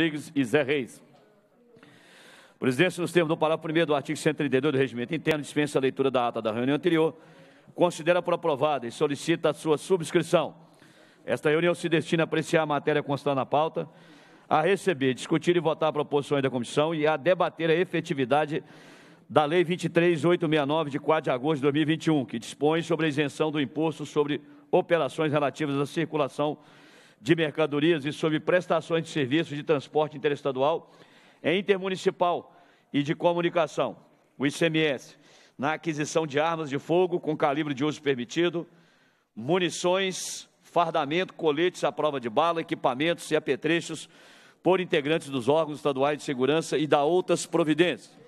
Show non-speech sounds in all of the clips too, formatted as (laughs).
Rodrigues e Zé Reis. Presidência presidente, nos termos do parágrafo 1 do artigo 132 do Regimento Interno, dispensa a leitura da ata da reunião anterior, considera por aprovada e solicita a sua subscrição. Esta reunião se destina a apreciar a matéria constante na pauta, a receber, discutir e votar proposições da comissão e a debater a efetividade da Lei 23869, de 4 de agosto de 2021, que dispõe sobre a isenção do imposto sobre operações relativas à circulação de mercadorias e sobre prestações de serviços de transporte interestadual e intermunicipal e de comunicação, o ICMS, na aquisição de armas de fogo com calibre de uso permitido, munições, fardamento, coletes à prova de bala, equipamentos e apetrechos por integrantes dos órgãos estaduais de segurança e da outras providências.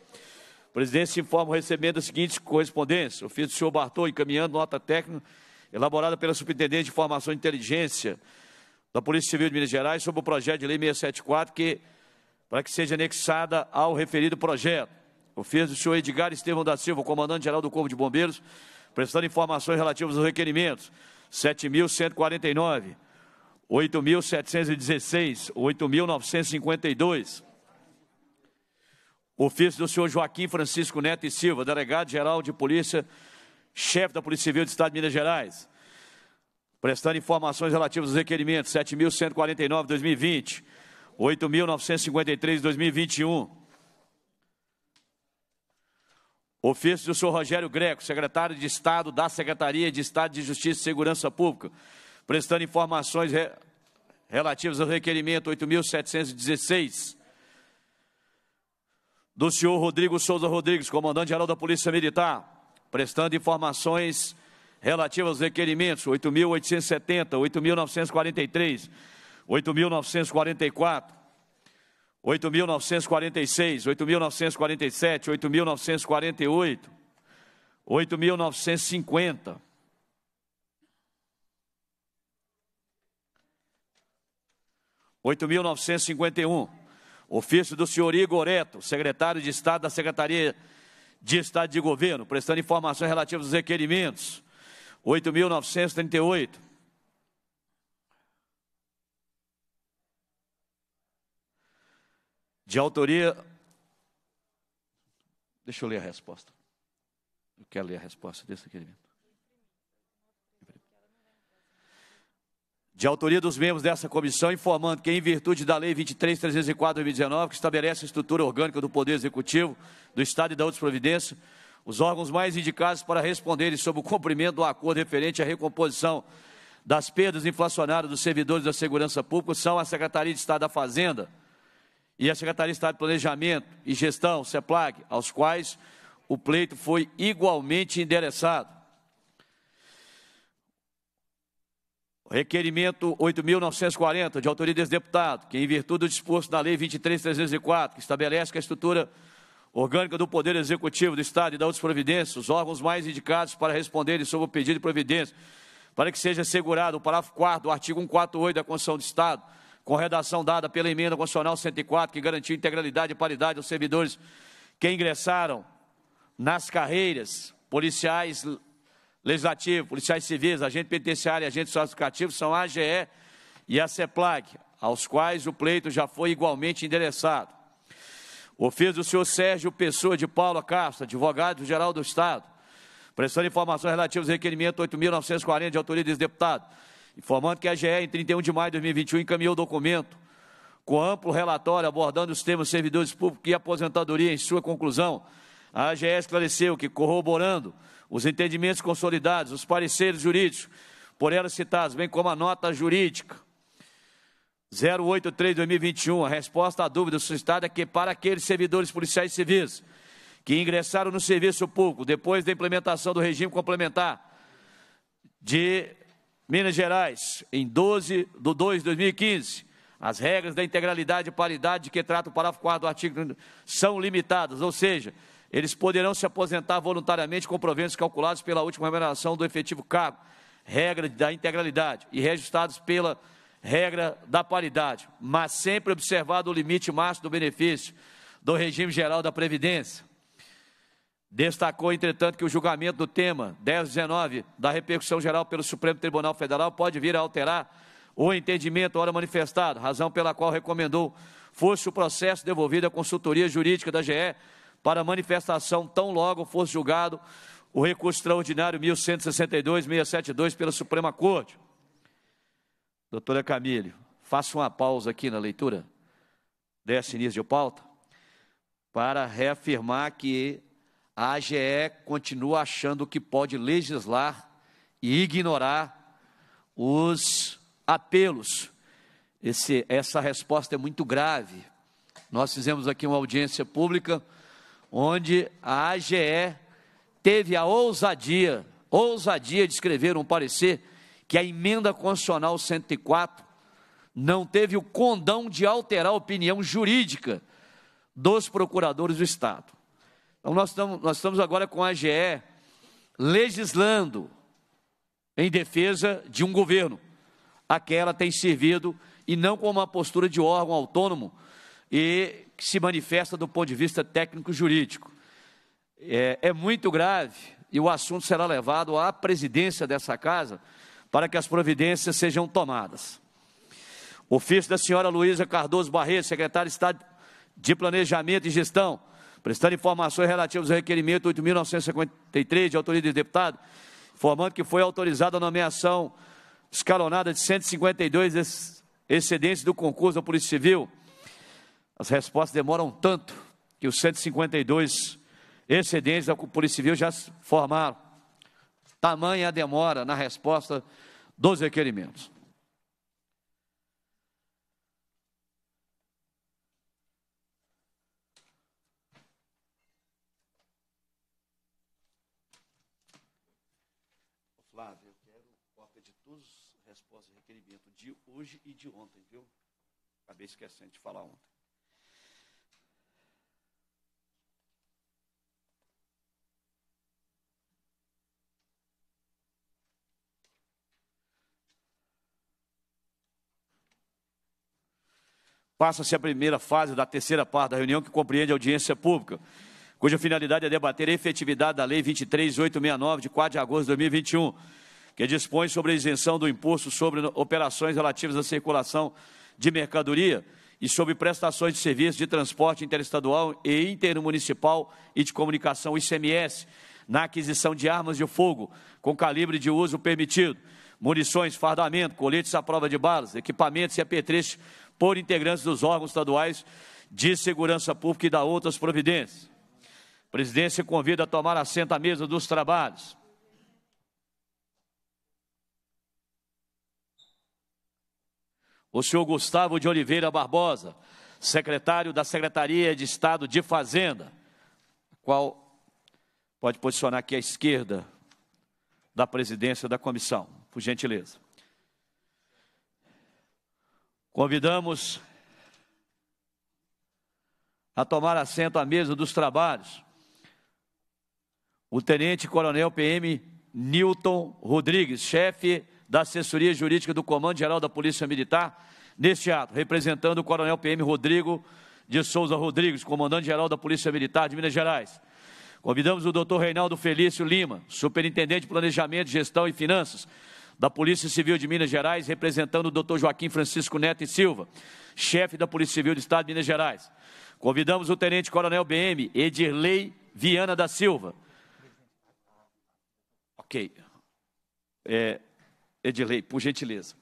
Presidente, se informa o recebimento das seguintes correspondências. Ofício do senhor Bartô, encaminhando nota técnica elaborada pela Superintendente de Informação e Inteligência, da Polícia Civil de Minas Gerais sobre o projeto de lei 674 que, para que seja anexada ao referido projeto. O fez o senhor Edgar Estevão da Silva, comandante-geral do Corpo de Bombeiros, prestando informações relativas aos requerimentos 7.149, 8.716, 8.952. Ofício do senhor Joaquim Francisco Neto e Silva, delegado-geral de Polícia, chefe da Polícia Civil do Estado de Minas Gerais prestando informações relativas aos requerimentos 7.149 2020, 8.953 2021. Ofício do senhor Rogério Greco, secretário de Estado da Secretaria de Estado de Justiça e Segurança Pública, prestando informações re... relativas ao requerimento 8.716 do senhor Rodrigo Souza Rodrigues, comandante-geral da Polícia Militar, prestando informações relativo aos requerimentos 8.870, 8.943, 8.944, 8.946, 8.947, 8.948, 8.950. Oito mil novecentos e cinquenta e um. Ofício do senhor Igor Eto, secretário de Estado da Secretaria de Estado de Governo, prestando informações relativas aos requerimentos 8.938. De autoria. Deixa eu ler a resposta. Eu quero ler a resposta desse requerimento. de autoria dos membros dessa comissão, informando que, em virtude da Lei 23.304-2019, que estabelece a estrutura orgânica do Poder Executivo do Estado e da Outras Providências, os órgãos mais indicados para responderem sobre o cumprimento do acordo referente à recomposição das perdas inflacionárias dos servidores da segurança pública são a Secretaria de Estado da Fazenda e a Secretaria de Estado de Planejamento e Gestão, CEPLAG, aos quais o pleito foi igualmente endereçado. Requerimento 8.940, de autoria desse deputado, que, em virtude do disposto na Lei 23.304, que estabelece que a estrutura orgânica do Poder Executivo do Estado e da outras providências, os órgãos mais indicados para responderem sobre o pedido de providência, para que seja assegurado o parágrafo 4 do artigo 148 da Constituição do Estado, com redação dada pela Emenda Constitucional 104, que garantiu integralidade e paridade aos servidores que ingressaram nas carreiras policiais legislativos, policiais civis, agente penitenciário e agentes classificativos, são a AGE e a CEPLAG, aos quais o pleito já foi igualmente endereçado. Ofício do senhor Sérgio Pessoa de Paula Castro, advogado-geral do Estado, prestando informações relativas ao requerimento 8.940 de autoria desse deputado, informando que a GE, em 31 de maio de 2021, encaminhou o documento com amplo relatório abordando os temas servidores públicos e aposentadoria. Em sua conclusão, a AGE esclareceu que, corroborando os entendimentos consolidados, os pareceres jurídicos por ela citados, bem como a nota jurídica 083-2021, a resposta à dúvida suscitada é que para aqueles servidores policiais civis que ingressaram no serviço público depois da implementação do regime complementar de Minas Gerais, em 12 de 2 de 2015, as regras da integralidade e paridade de que trata o parágrafo 4 do artigo são limitadas, ou seja, eles poderão se aposentar voluntariamente com proventos calculados pela última remuneração do efetivo cargo, regra da integralidade, e registrados pela regra da paridade, mas sempre observado o limite máximo do benefício do regime geral da Previdência. Destacou, entretanto, que o julgamento do tema 1019 da repercussão geral pelo Supremo Tribunal Federal pode vir a alterar o entendimento, ora manifestado, razão pela qual recomendou fosse o processo devolvido à consultoria jurídica da GE para manifestação tão logo fosse julgado o recurso extraordinário 1162-672 pela Suprema Corte. Doutora Camilho, faça uma pausa aqui na leitura desse início de pauta para reafirmar que a AGE continua achando que pode legislar e ignorar os apelos. Esse, essa resposta é muito grave. Nós fizemos aqui uma audiência pública onde a AGE teve a ousadia, ousadia de escrever um parecer que a emenda constitucional 104 não teve o condão de alterar a opinião jurídica dos procuradores do Estado. Então, nós estamos, nós estamos agora com a AGE legislando em defesa de um governo, a que ela tem servido, e não com uma postura de órgão autônomo e que se manifesta do ponto de vista técnico-jurídico. É, é muito grave e o assunto será levado à presidência dessa casa para que as providências sejam tomadas. Ofício da senhora Luísa Cardoso Barreto, secretária de Estado de Planejamento e Gestão, prestando informações relativas ao requerimento 8.953 de autoria de deputado, informando que foi autorizada a nomeação escalonada de 152 excedentes do concurso da Polícia Civil. As respostas demoram tanto que os 152 excedentes da Polícia Civil já se formaram. Tamanha a demora na resposta dos requerimentos. Flávio, eu quero cópia de todas as respostas e requerimentos de hoje e de ontem, viu? Acabei esquecendo de falar ontem. Passa-se a primeira fase da terceira parte da reunião, que compreende a audiência pública, cuja finalidade é debater a efetividade da Lei 23.869, de 4 de agosto de 2021, que dispõe sobre a isenção do imposto sobre operações relativas à circulação de mercadoria e sobre prestações de serviços de transporte interestadual e intermunicipal e de comunicação, ICMS, na aquisição de armas de fogo com calibre de uso permitido, munições, fardamento, coletes à prova de balas, equipamentos e apetrechos por integrantes dos órgãos estaduais de segurança pública e da outras providências. A presidência convida a tomar assento à mesa dos trabalhos. O senhor Gustavo de Oliveira Barbosa, secretário da Secretaria de Estado de Fazenda, qual pode posicionar aqui à esquerda da presidência da comissão, por gentileza. Convidamos a tomar assento à mesa dos trabalhos o Tenente Coronel PM Newton Rodrigues, chefe da assessoria jurídica do Comando Geral da Polícia Militar, neste ato, representando o Coronel PM Rodrigo de Souza Rodrigues, Comandante Geral da Polícia Militar de Minas Gerais. Convidamos o Dr. Reinaldo Felício Lima, Superintendente de Planejamento, Gestão e Finanças, da Polícia Civil de Minas Gerais, representando o Dr. Joaquim Francisco Neto e Silva, chefe da Polícia Civil do Estado de Minas Gerais. Convidamos o Tenente Coronel BM Edirley Viana da Silva. Ok. É, Edirley, por gentileza,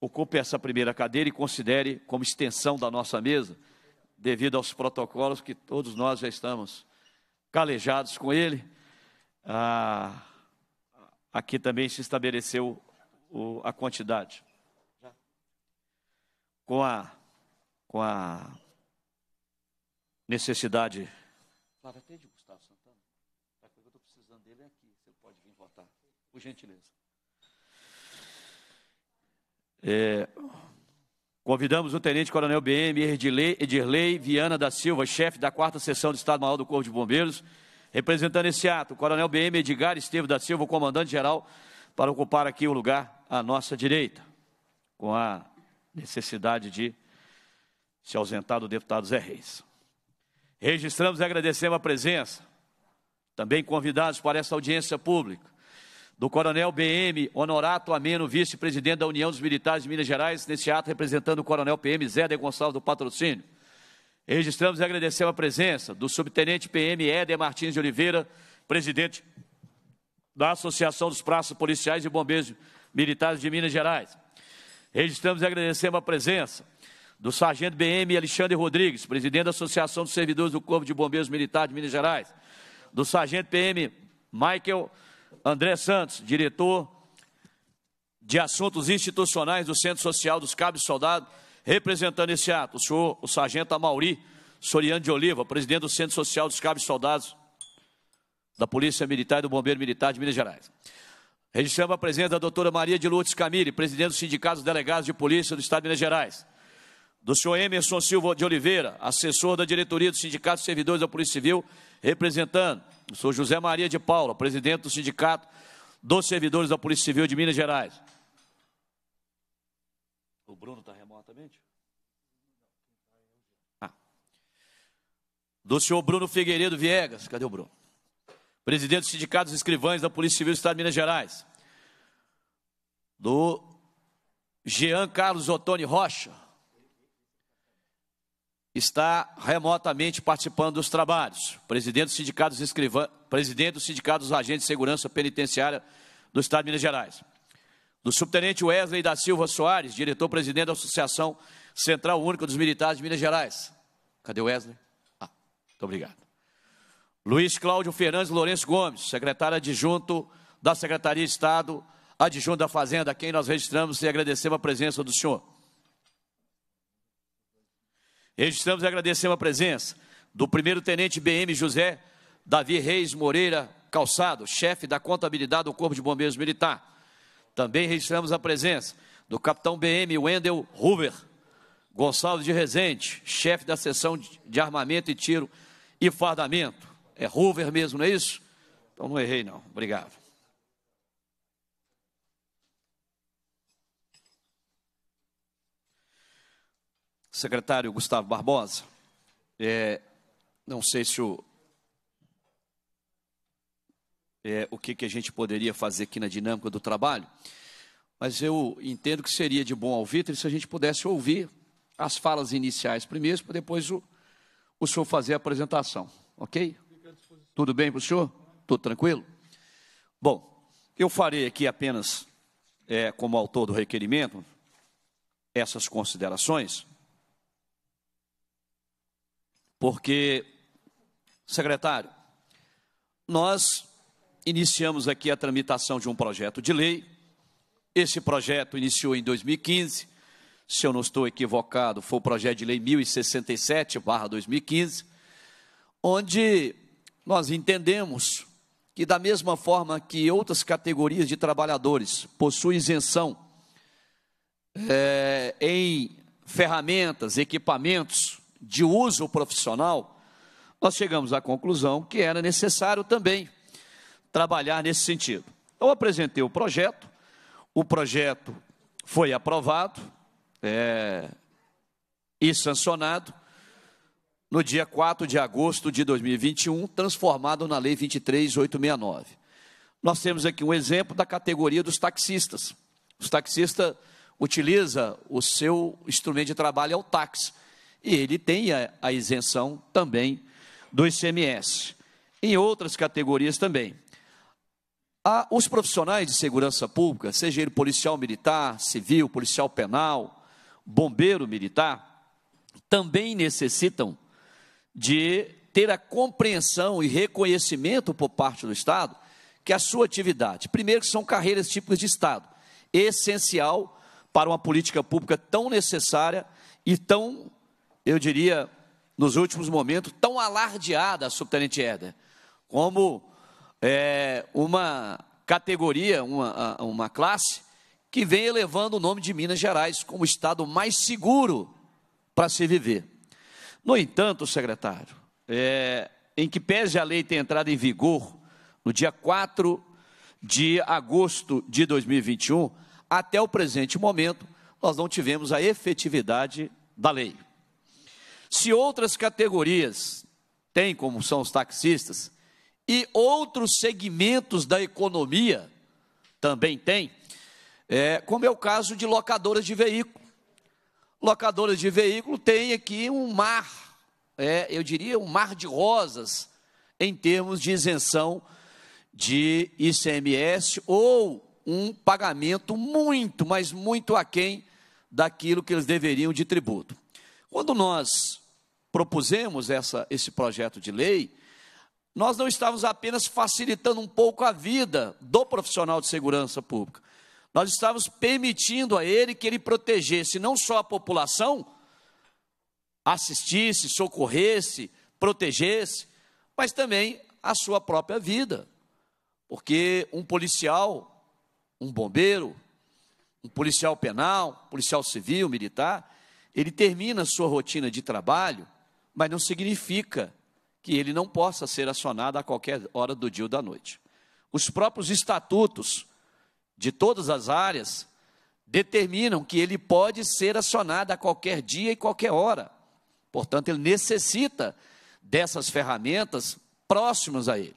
ocupe essa primeira cadeira e considere como extensão da nossa mesa, devido aos protocolos que todos nós já estamos calejados com ele. Ah, aqui também se estabeleceu o, a quantidade. Com a, com a necessidade. Flávio, atende o Gustavo Santana. A tá, coisa que eu estou precisando dele é aqui. Você pode vir votar, por gentileza. É, Convidamos o Tenente Coronel BM Edirley, Edirley Viana da Silva, chefe da 4 sessão do Estado-Maior do Corpo de Bombeiros, Representando esse ato, o Coronel BM Edgar Estevo da Silva, comandante-geral, para ocupar aqui o lugar à nossa direita, com a necessidade de se ausentar do deputado Zé Reis. Registramos e agradecemos a presença, também convidados para essa audiência pública, do Coronel BM Honorato Ameno, vice-presidente da União dos Militares de Minas Gerais, nesse ato representando o Coronel PM Zé de Gonçalves do Patrocínio Registramos e agradecemos a presença do subtenente PM Éder Martins de Oliveira, presidente da Associação dos Praças Policiais e Bombeiros Militares de Minas Gerais. Registramos e agradecemos a presença do sargento BM Alexandre Rodrigues, presidente da Associação dos Servidores do Corpo de Bombeiros Militar de Minas Gerais, do sargento PM Michael André Santos, diretor de Assuntos Institucionais do Centro Social dos Cabos Soldados Representando esse ato, o senhor, o sargento Amauri Soriano de Oliva, presidente do Centro Social dos Cabos Soldados da Polícia Militar e do Bombeiro Militar de Minas Gerais. Registramos a presença da doutora Maria de Lourdes Camille, presidente do Sindicato dos Delegados de Polícia do Estado de Minas Gerais. Do senhor Emerson Silva de Oliveira, assessor da diretoria do Sindicato dos Servidores da Polícia Civil, representando o senhor José Maria de Paula, presidente do Sindicato dos Servidores da Polícia Civil de Minas Gerais. O Bruno está remotamente? Ah. Do senhor Bruno Figueiredo Viegas. Cadê o Bruno? Presidente do Sindicato dos Escrivães da Polícia Civil do Estado de Minas Gerais. Do Jean Carlos Ottoni Rocha. Está remotamente participando dos trabalhos. Presidente do Sindicato dos, Escrivã... Presidente do Sindicato dos Agentes de Segurança Penitenciária do Estado de Minas Gerais do subtenente Wesley da Silva Soares, diretor-presidente da Associação Central Única dos Militares de Minas Gerais. Cadê o Wesley? Ah, muito obrigado. Luiz Cláudio Fernandes Lourenço Gomes, secretário adjunto da Secretaria de Estado, adjunto da Fazenda, a quem nós registramos e agradecemos a presença do senhor. Registramos e agradecemos a presença do primeiro-tenente BM José Davi Reis Moreira Calçado, chefe da contabilidade do Corpo de Bombeiros Militar também registramos a presença do capitão BM Wendel Huber, Gonçalves de Rezende, chefe da seção de armamento e tiro e fardamento. É Hoover mesmo, não é isso? Então não errei, não. Obrigado. Secretário Gustavo Barbosa, é, não sei se o é, o que, que a gente poderia fazer aqui na dinâmica do trabalho, mas eu entendo que seria de bom alvitre se a gente pudesse ouvir as falas iniciais primeiro, para depois o, o senhor fazer a apresentação, ok? Tudo bem para o senhor? Tudo tranquilo? Bom, eu farei aqui apenas, é, como autor do requerimento, essas considerações, porque, secretário, nós iniciamos aqui a tramitação de um projeto de lei. Esse projeto iniciou em 2015. Se eu não estou equivocado, foi o projeto de lei 1067/2015, onde nós entendemos que da mesma forma que outras categorias de trabalhadores possuem isenção é, em ferramentas, equipamentos de uso profissional, nós chegamos à conclusão que era necessário também trabalhar nesse sentido. Eu apresentei o projeto, o projeto foi aprovado é, e sancionado no dia 4 de agosto de 2021, transformado na Lei 23869. Nós temos aqui um exemplo da categoria dos taxistas. Os taxistas utiliza o seu instrumento de trabalho é o táxi. E ele tem a, a isenção também do ICMS. Em outras categorias também os profissionais de segurança pública, seja ele policial militar, civil, policial penal, bombeiro militar, também necessitam de ter a compreensão e reconhecimento por parte do Estado que a sua atividade, primeiro que são carreiras típicas de Estado, essencial para uma política pública tão necessária e tão, eu diria, nos últimos momentos, tão alardeada, subtenente Éder, como é, uma categoria, uma, uma classe, que vem elevando o nome de Minas Gerais como o estado mais seguro para se viver. No entanto, secretário, é, em que pese a lei ter entrado em vigor no dia 4 de agosto de 2021, até o presente momento, nós não tivemos a efetividade da lei. Se outras categorias têm, como são os taxistas, e outros segmentos da economia também tem, é, como é o caso de locadoras de veículo. Locadoras de veículo tem aqui um mar, é, eu diria um mar de rosas, em termos de isenção de ICMS ou um pagamento muito, mas muito aquém daquilo que eles deveriam de tributo. Quando nós propusemos essa, esse projeto de lei, nós não estávamos apenas facilitando um pouco a vida do profissional de segurança pública, nós estávamos permitindo a ele que ele protegesse não só a população, assistisse, socorresse, protegesse, mas também a sua própria vida. Porque um policial, um bombeiro, um policial penal, policial civil, militar, ele termina a sua rotina de trabalho, mas não significa que ele não possa ser acionado a qualquer hora do dia ou da noite. Os próprios estatutos de todas as áreas determinam que ele pode ser acionado a qualquer dia e qualquer hora. Portanto, ele necessita dessas ferramentas próximas a ele.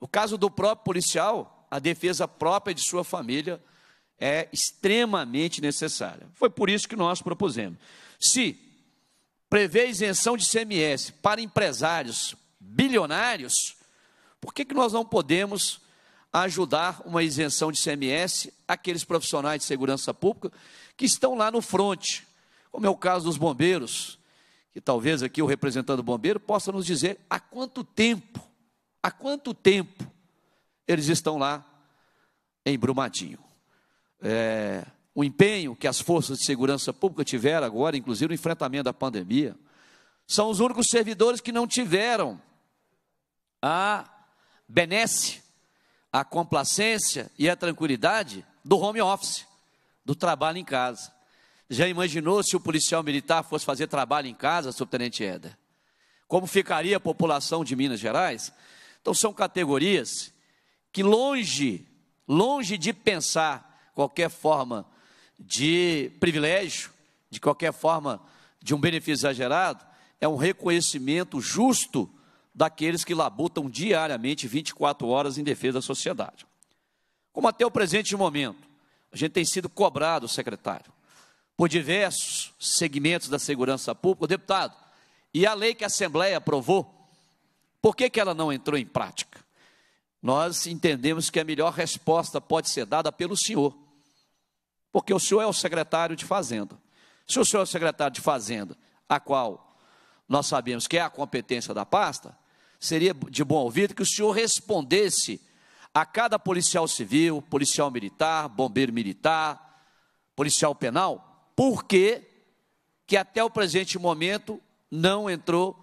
No caso do próprio policial, a defesa própria de sua família é extremamente necessária. Foi por isso que nós propusemos. Se prevê isenção de CMS para empresários bilionários, por que, que nós não podemos ajudar uma isenção de CMS aqueles profissionais de segurança pública que estão lá no fronte, como é o caso dos bombeiros, que talvez aqui o representante do bombeiro possa nos dizer há quanto tempo, há quanto tempo eles estão lá em Brumadinho. É, o empenho que as forças de segurança pública tiveram agora, inclusive no enfrentamento da pandemia, são os únicos servidores que não tiveram a benesse, a complacência e a tranquilidade do home office, do trabalho em casa. Já imaginou se o policial militar fosse fazer trabalho em casa, subtenente Eder? Como ficaria a população de Minas Gerais? Então, são categorias que, longe, longe de pensar qualquer forma de privilégio, de qualquer forma, de um benefício exagerado, é um reconhecimento justo daqueles que labutam diariamente 24 horas em defesa da sociedade. Como até o presente momento, a gente tem sido cobrado, secretário, por diversos segmentos da segurança pública, deputado, e a lei que a Assembleia aprovou, por que, que ela não entrou em prática? Nós entendemos que a melhor resposta pode ser dada pelo senhor porque o senhor é o secretário de Fazenda. Se o senhor é o secretário de Fazenda, a qual nós sabemos que é a competência da pasta, seria de bom ouvido que o senhor respondesse a cada policial civil, policial militar, bombeiro militar, policial penal, por que que até o presente momento não entrou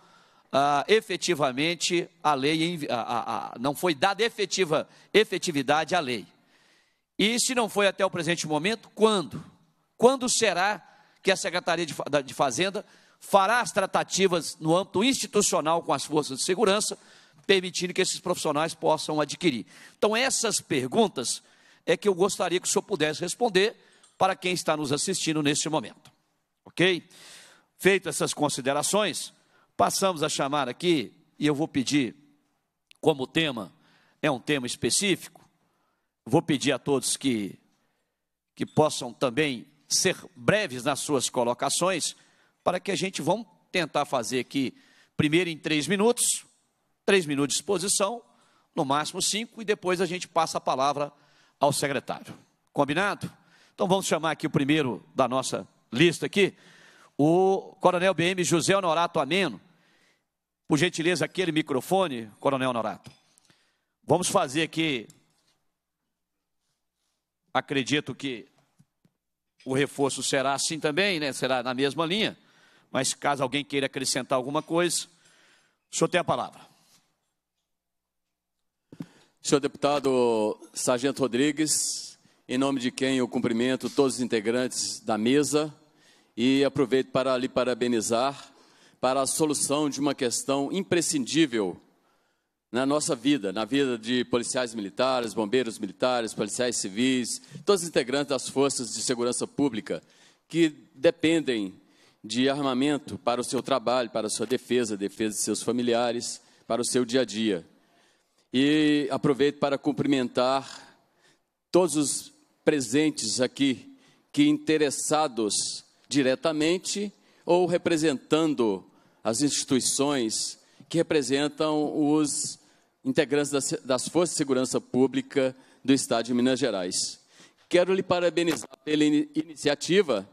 ah, efetivamente a lei, a, a, a, não foi dada efetiva, efetividade à lei. E se não foi até o presente momento, quando? Quando será que a Secretaria de Fazenda fará as tratativas no âmbito institucional com as forças de segurança, permitindo que esses profissionais possam adquirir? Então, essas perguntas é que eu gostaria que o senhor pudesse responder para quem está nos assistindo neste momento. Ok? Feito essas considerações, passamos a chamar aqui, e eu vou pedir, como tema é um tema específico, Vou pedir a todos que, que possam também ser breves nas suas colocações, para que a gente vamos tentar fazer aqui, primeiro em três minutos, três minutos de exposição, no máximo cinco, e depois a gente passa a palavra ao secretário. Combinado? Então vamos chamar aqui o primeiro da nossa lista aqui, o Coronel BM José Honorato Ameno. Por gentileza, aquele microfone, Coronel Honorato. Vamos fazer aqui acredito que o reforço será assim também, né? será na mesma linha, mas caso alguém queira acrescentar alguma coisa, o senhor tem a palavra. Senhor deputado Sargento Rodrigues, em nome de quem eu cumprimento todos os integrantes da mesa e aproveito para lhe parabenizar para a solução de uma questão imprescindível na nossa vida, na vida de policiais militares, bombeiros militares, policiais civis, todos os integrantes das forças de segurança pública que dependem de armamento para o seu trabalho, para a sua defesa, defesa de seus familiares, para o seu dia a dia. E aproveito para cumprimentar todos os presentes aqui que interessados diretamente ou representando as instituições que representam os integrantes das, das Forças de Segurança Pública do Estado de Minas Gerais. Quero lhe parabenizar pela in iniciativa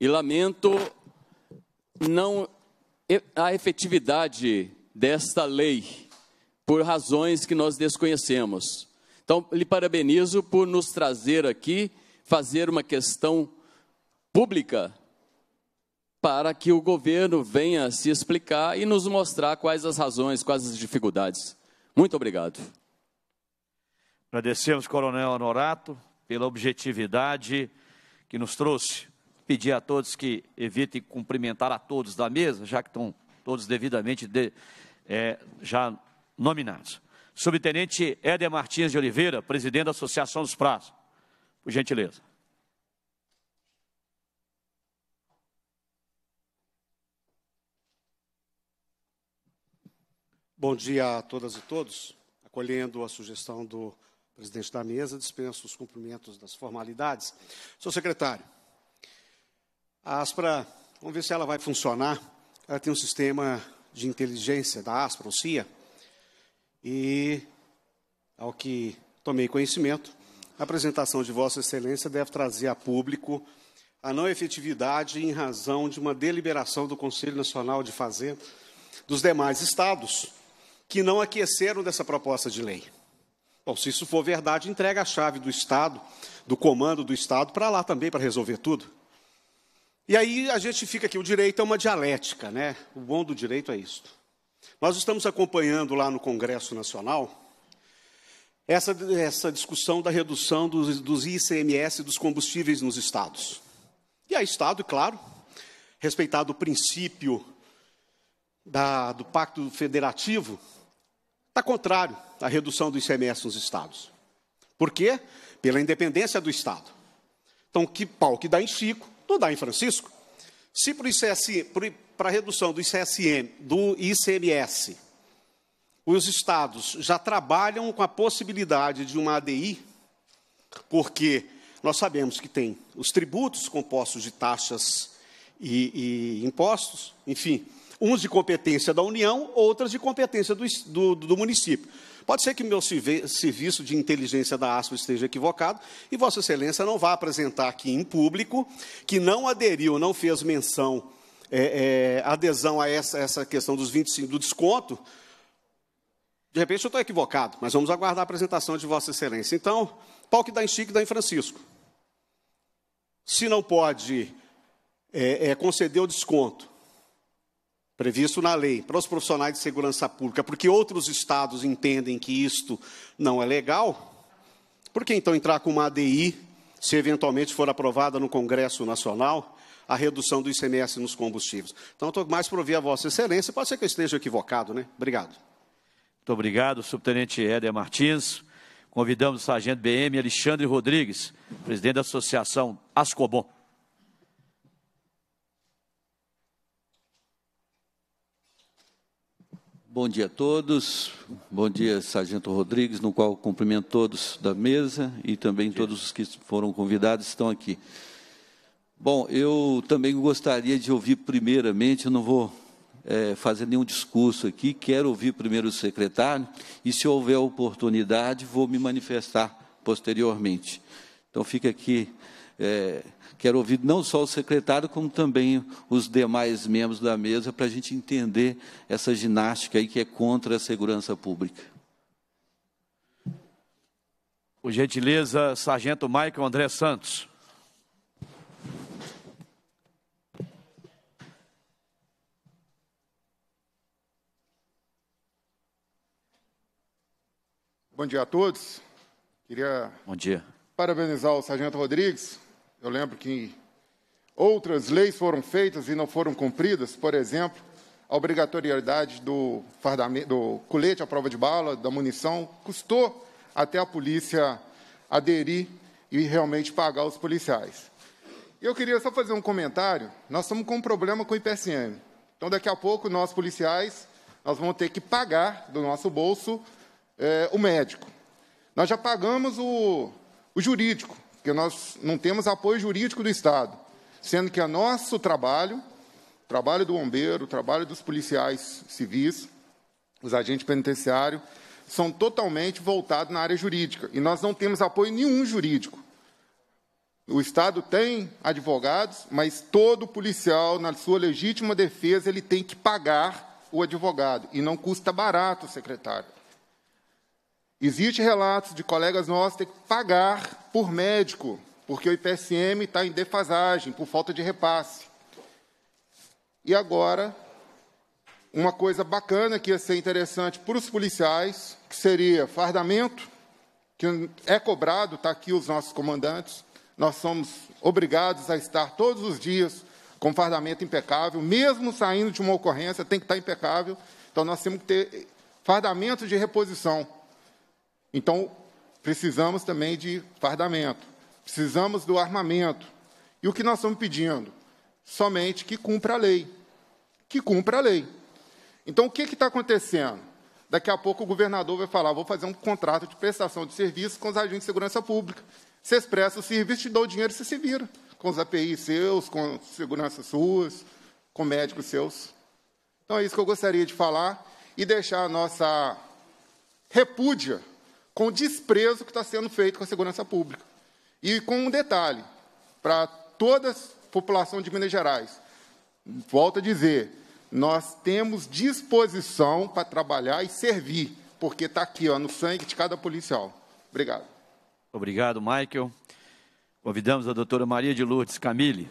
e lamento, e lamento não a efetividade desta lei por razões que nós desconhecemos. Então, lhe parabenizo por nos trazer aqui, fazer uma questão pública para que o governo venha se explicar e nos mostrar quais as razões, quais as dificuldades. Muito obrigado. Agradecemos, Coronel Honorato, pela objetividade que nos trouxe. Pedir a todos que evitem cumprimentar a todos da mesa, já que estão todos devidamente de, é, já nominados. Subtenente Éder Martins de Oliveira, presidente da Associação dos Prazos. Por gentileza. Bom dia a todas e todos. Acolhendo a sugestão do presidente da mesa, dispenso os cumprimentos das formalidades. Senhor secretário, a ASPRA, vamos ver se ela vai funcionar. Ela tem um sistema de inteligência da ASPRA, o CIA, e, ao que tomei conhecimento, a apresentação de Vossa Excelência deve trazer a público a não efetividade em razão de uma deliberação do Conselho Nacional de Fazenda dos demais estados que não aqueceram dessa proposta de lei. Bom, se isso for verdade, entrega a chave do Estado, do comando do Estado, para lá também, para resolver tudo. E aí a gente fica aqui, o direito é uma dialética, né? O bom do direito é isso. Nós estamos acompanhando lá no Congresso Nacional essa, essa discussão da redução dos, dos ICMS dos combustíveis nos estados. E a Estado, claro, respeitado o princípio da, do Pacto Federativo, Está contrário à redução do ICMS nos estados. Por quê? Pela independência do Estado. Então, que pau que dá em Chico, não dá em Francisco. Se para a redução do, ICSM, do ICMS, os estados já trabalham com a possibilidade de uma ADI, porque nós sabemos que tem os tributos compostos de taxas e, e impostos, enfim, uns de competência da União, outras de competência do, do, do município. Pode ser que meu serviço de inteligência da ASPO esteja equivocado e Vossa Excelência não vá apresentar aqui em público que não aderiu, não fez menção, é, é, adesão a essa, essa questão dos 25% do desconto. De repente eu estou equivocado, mas vamos aguardar a apresentação de Vossa Excelência. Então, pau que dá em Chico, dá em Francisco. Se não pode é, é conceder o desconto previsto na lei para os profissionais de segurança pública, porque outros estados entendem que isto não é legal, por que então entrar com uma ADI, se eventualmente for aprovada no Congresso Nacional, a redução do ICMS nos combustíveis? Então, estou mais para ouvir a Vossa Excelência, pode ser que eu esteja equivocado, né? Obrigado. Muito obrigado, Subtenente Éder Martins. Convidamos o Sargento BM Alexandre Rodrigues, presidente da Associação Ascobon. Bom dia a todos. Bom dia, Sargento Rodrigues, no qual cumprimento todos da mesa e também todos os que foram convidados estão aqui. Bom, eu também gostaria de ouvir primeiramente, eu não vou é, fazer nenhum discurso aqui, quero ouvir primeiro o secretário e, se houver oportunidade, vou me manifestar posteriormente. Então, fica aqui é, Quero ouvir não só o secretário, como também os demais membros da mesa, para a gente entender essa ginástica aí que é contra a segurança pública. Por gentileza, Sargento Maicon André Santos. Bom dia a todos. Queria Bom dia. parabenizar o Sargento Rodrigues eu lembro que outras leis foram feitas e não foram cumpridas, por exemplo, a obrigatoriedade do, do colete à prova de bala, da munição, custou até a polícia aderir e realmente pagar os policiais. Eu queria só fazer um comentário. Nós estamos com um problema com o IPSM. Então, daqui a pouco, nós policiais, nós vamos ter que pagar do nosso bolso é, o médico. Nós já pagamos o, o jurídico, porque nós não temos apoio jurídico do Estado, sendo que o é nosso trabalho, o trabalho do bombeiro, o trabalho dos policiais civis, os agentes penitenciários, são totalmente voltados na área jurídica. E nós não temos apoio nenhum jurídico. O Estado tem advogados, mas todo policial, na sua legítima defesa, ele tem que pagar o advogado. E não custa barato, secretário. Existem relatos de colegas nossos ter que pagar por médico, porque o IPSM está em defasagem, por falta de repasse. E agora, uma coisa bacana que ia ser interessante para os policiais, que seria fardamento, que é cobrado, está aqui os nossos comandantes, nós somos obrigados a estar todos os dias com fardamento impecável, mesmo saindo de uma ocorrência, tem que estar tá impecável. Então, nós temos que ter fardamento de reposição. Então, precisamos também de fardamento, precisamos do armamento. E o que nós estamos pedindo? Somente que cumpra a lei. Que cumpra a lei. Então, o que está acontecendo? Daqui a pouco o governador vai falar: vou fazer um contrato de prestação de serviço com os agentes de segurança pública. Você expressa o serviço, te dou o dinheiro e você se vira. Com os APIs seus, com seguranças suas, com médicos seus. Então é isso que eu gostaria de falar e deixar a nossa repúdia com o desprezo que está sendo feito com a segurança pública. E com um detalhe, para toda a população de Minas Gerais, volto a dizer, nós temos disposição para trabalhar e servir, porque está aqui, ó, no sangue de cada policial. Obrigado. Obrigado, Michael. Convidamos a doutora Maria de Lourdes Camille.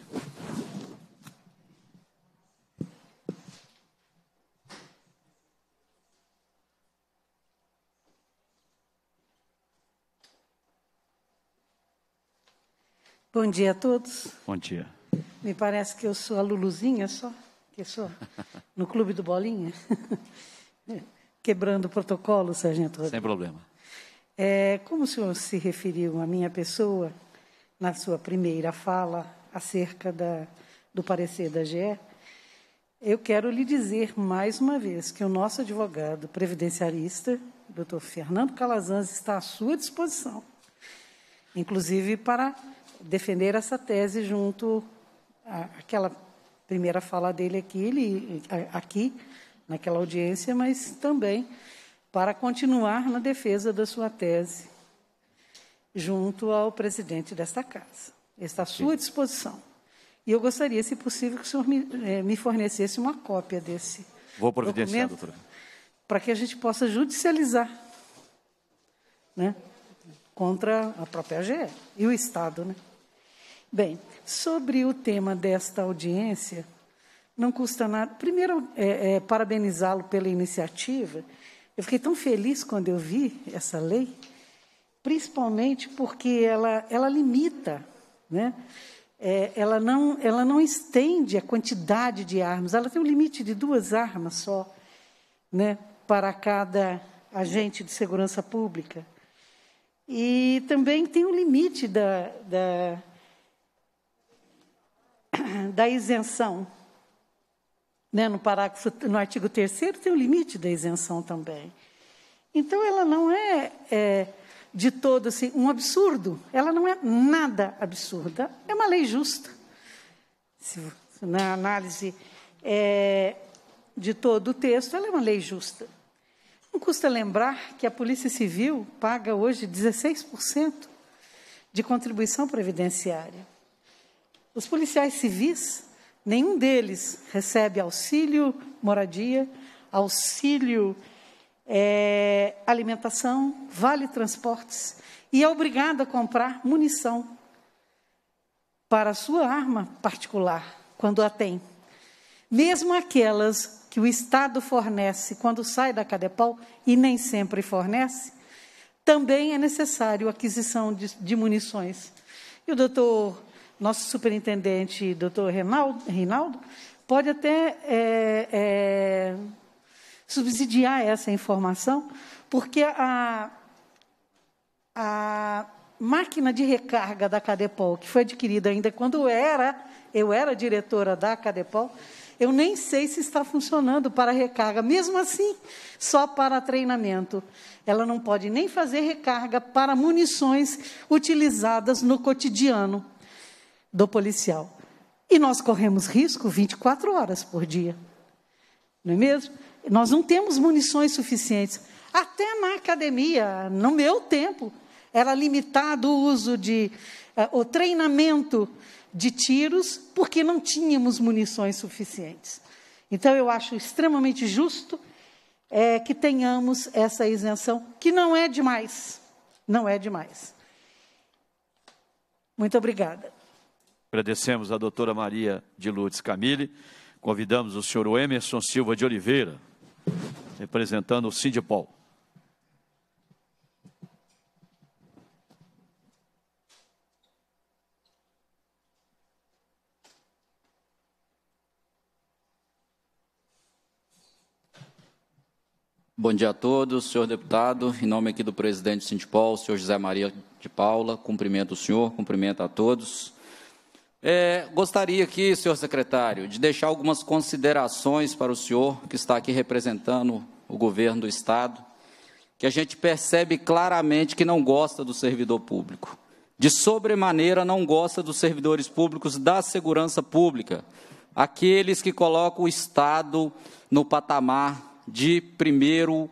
Bom dia a todos. Bom dia. Me parece que eu sou a Luluzinha só, que sou (laughs) no Clube do Bolinha, (laughs) quebrando o protocolo, Sargento Rodrigo. Sem problema. É, como o senhor se referiu à minha pessoa na sua primeira fala acerca da, do parecer da GE, eu quero lhe dizer mais uma vez que o nosso advogado previdenciarista, doutor Fernando Calazans, está à sua disposição, inclusive para defender essa tese junto àquela primeira fala dele aqui, ele, aqui naquela audiência, mas também para continuar na defesa da sua tese junto ao presidente desta casa. Está à sua disposição. E eu gostaria, se possível, que o senhor me, eh, me fornecesse uma cópia desse Vou providenciar, doutora. Para que a gente possa judicializar né, contra a própria AGE e o Estado. Né? Bem, sobre o tema desta audiência, não custa nada. Primeiro, é, é, parabenizá-lo pela iniciativa. Eu fiquei tão feliz quando eu vi essa lei, principalmente porque ela, ela limita, né? É, ela, não, ela não estende a quantidade de armas, ela tem um limite de duas armas só né? para cada agente de segurança pública. E também tem um limite da, da (clears throat) da isenção. Né, no parágrafo, no artigo 3 tem o um limite da isenção também. Então, ela não é, é, de todo assim, um absurdo. Ela não é nada absurda. É uma lei justa. Se, na análise é, de todo o texto, ela é uma lei justa. Não custa lembrar que a Polícia Civil paga hoje 16% de contribuição previdenciária. Os policiais civis, nenhum deles recebe auxílio moradia, auxílio é, alimentação, vale transportes e é obrigado a comprar munição para a sua arma particular, quando a tem. Mesmo aquelas que o Estado fornece quando sai da Cadepol, e nem sempre fornece, também é necessário aquisição de, de munições. E o doutor nosso superintendente, doutor Reinaldo, pode até é, é, subsidiar essa informação, porque a, a máquina de recarga da Cadepol, que foi adquirida ainda quando era, eu era diretora da Cadepol, eu nem sei se está funcionando para recarga, mesmo assim, só para treinamento. Ela não pode nem fazer recarga para munições utilizadas no cotidiano do policial. E nós corremos risco 24 horas por dia. Não é mesmo? Nós não temos munições suficientes. Até na academia, no meu tempo, era limitado o uso de uh, o treinamento de tiros, porque não tínhamos munições suficientes. Então, eu acho extremamente justo é, que tenhamos essa isenção, que não é demais. Não é demais. Muito obrigada. Agradecemos a doutora Maria de Lourdes Camille. Convidamos o senhor Emerson Silva de Oliveira, representando o Sindipol. Bom dia a todos, senhor deputado. Em nome aqui do presidente do Sindipol, senhor José Maria de Paula, cumprimento o senhor, cumprimento a todos. É, gostaria aqui, senhor secretário, de deixar algumas considerações para o senhor, que está aqui representando o governo do Estado, que a gente percebe claramente que não gosta do servidor público. De sobremaneira, não gosta dos servidores públicos da segurança pública, aqueles que colocam o Estado no patamar de primeiro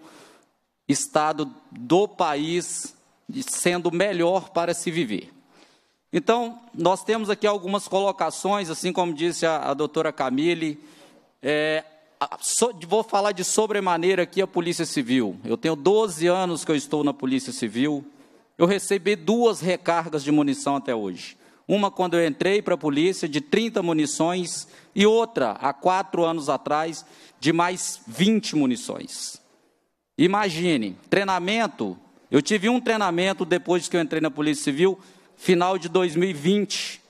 Estado do país, sendo melhor para se viver. Então, nós temos aqui algumas colocações, assim como disse a, a doutora Camille. É, a, so, vou falar de sobremaneira aqui a Polícia Civil. Eu tenho 12 anos que eu estou na Polícia Civil. Eu recebi duas recargas de munição até hoje. Uma quando eu entrei para a polícia, de 30 munições, e outra, há quatro anos atrás, de mais 20 munições. Imagine, treinamento. Eu tive um treinamento depois que eu entrei na Polícia Civil, final de 2020,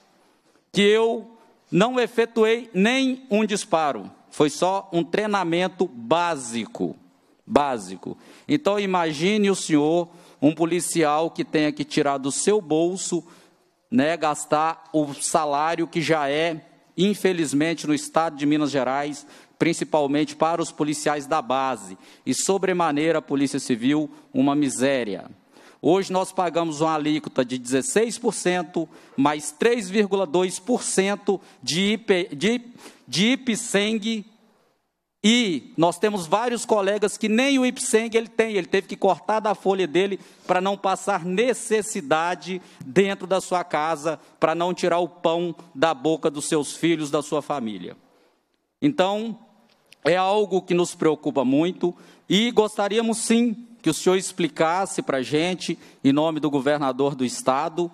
que eu não efetuei nem um disparo, foi só um treinamento básico, básico. Então imagine o senhor, um policial que tenha que tirar do seu bolso, né, gastar o salário que já é, infelizmente no estado de Minas Gerais, principalmente para os policiais da base, e sobremaneira a Polícia Civil, uma miséria. Hoje nós pagamos uma alíquota de 16%, mais 3,2% de, IP, de, de IPSENG, e nós temos vários colegas que nem o IPSENG ele tem, ele teve que cortar da folha dele para não passar necessidade dentro da sua casa, para não tirar o pão da boca dos seus filhos, da sua família. Então, é algo que nos preocupa muito e gostaríamos sim que o senhor explicasse para a gente, em nome do governador do estado,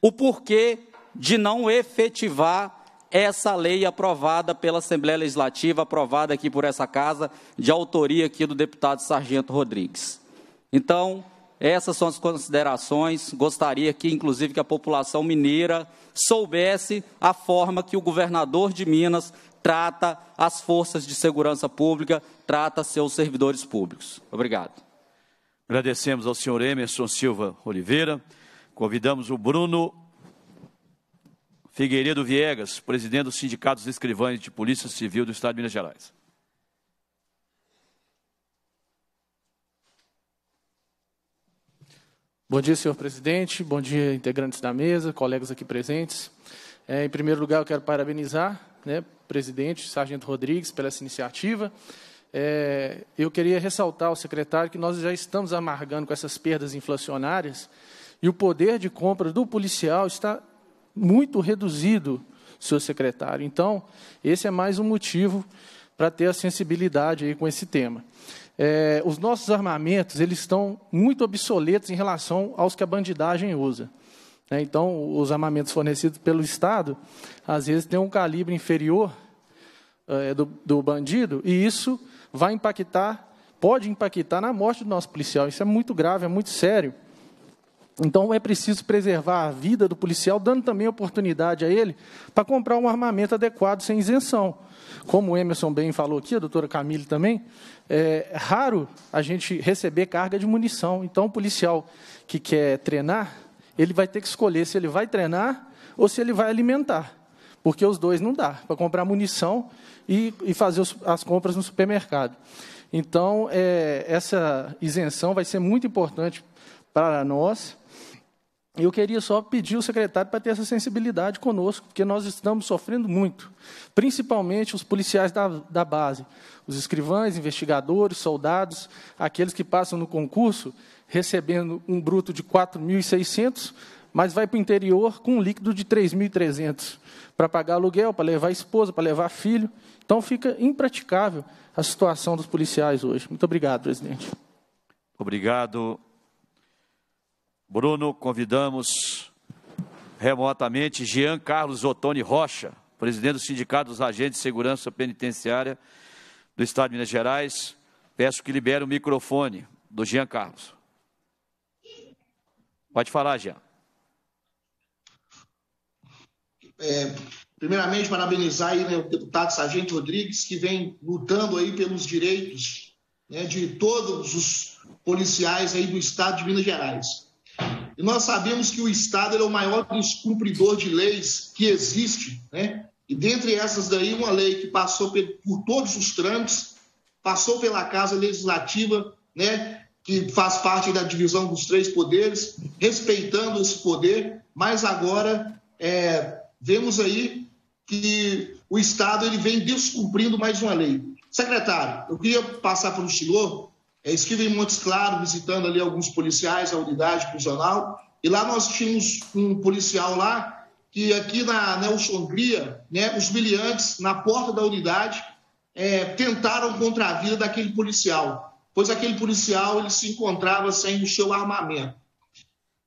o porquê de não efetivar essa lei aprovada pela Assembleia Legislativa, aprovada aqui por essa casa, de autoria aqui do deputado Sargento Rodrigues. Então, essas são as considerações. Gostaria que, inclusive, que a população mineira soubesse a forma que o governador de Minas trata as forças de segurança pública, trata seus servidores públicos. Obrigado. Agradecemos ao senhor Emerson Silva Oliveira. Convidamos o Bruno Figueiredo Viegas, presidente do Sindicato dos Escrivães de Polícia Civil do Estado de Minas Gerais. Bom dia, senhor presidente. Bom dia, integrantes da mesa, colegas aqui presentes. É, em primeiro lugar, eu quero parabenizar né, presidente Sargento Rodrigues, pela essa iniciativa. É, eu queria ressaltar ao secretário que nós já estamos amargando com essas perdas inflacionárias e o poder de compra do policial está muito reduzido, senhor secretário. Então, esse é mais um motivo para ter a sensibilidade aí com esse tema. É, os nossos armamentos eles estão muito obsoletos em relação aos que a bandidagem usa. Né? Então, os armamentos fornecidos pelo Estado, às vezes, têm um calibre inferior é, do, do, bandido, e isso vai impactar, pode impactar na morte do nosso policial. Isso é muito grave, é muito sério. Então, é preciso preservar a vida do policial, dando também oportunidade a ele para comprar um armamento adequado sem isenção. Como o Emerson bem falou aqui, a doutora Camille também, é raro a gente receber carga de munição. Então, o policial que quer treinar ele vai ter que escolher se ele vai treinar ou se ele vai alimentar. Porque os dois não dá para comprar munição e, e fazer os, as compras no supermercado. Então, é, essa isenção vai ser muito importante para nós. Eu queria só pedir o secretário para ter essa sensibilidade conosco, porque nós estamos sofrendo muito, principalmente os policiais da, da base, os escrivães, investigadores, soldados, aqueles que passam no concurso recebendo um bruto de 4.600, mas vai para o interior com um líquido de 3.300 para pagar aluguel, para levar esposa, para levar filho. Então fica impraticável a situação dos policiais hoje. Muito obrigado, presidente. Obrigado. Bruno, convidamos remotamente Jean Carlos Ottoni Rocha, presidente do Sindicato dos Agentes de Segurança Penitenciária do Estado de Minas Gerais. Peço que libere o microfone do Jean Carlos. Pode falar, Jean. É, primeiramente, parabenizar aí, né, o deputado Sargento Rodrigues, que vem lutando aí pelos direitos né, de todos os policiais aí do Estado de Minas Gerais. E nós sabemos que o Estado é o maior descumpridor de leis que existe, né? E dentre essas daí, uma lei que passou por todos os trâmites, passou pela Casa Legislativa, né? que faz parte da divisão dos três poderes, respeitando esse poder, mas agora é, vemos aí que o Estado ele vem descumprindo mais uma lei. Secretário, eu queria passar para o senhor. É, estive em Montes Claros visitando ali alguns policiais, a unidade prisional, e lá nós tínhamos um policial lá que aqui na Nelson Gria, né, os miliantes na porta da unidade é, tentaram contra a vida daquele policial pois aquele policial ele se encontrava sem o seu armamento.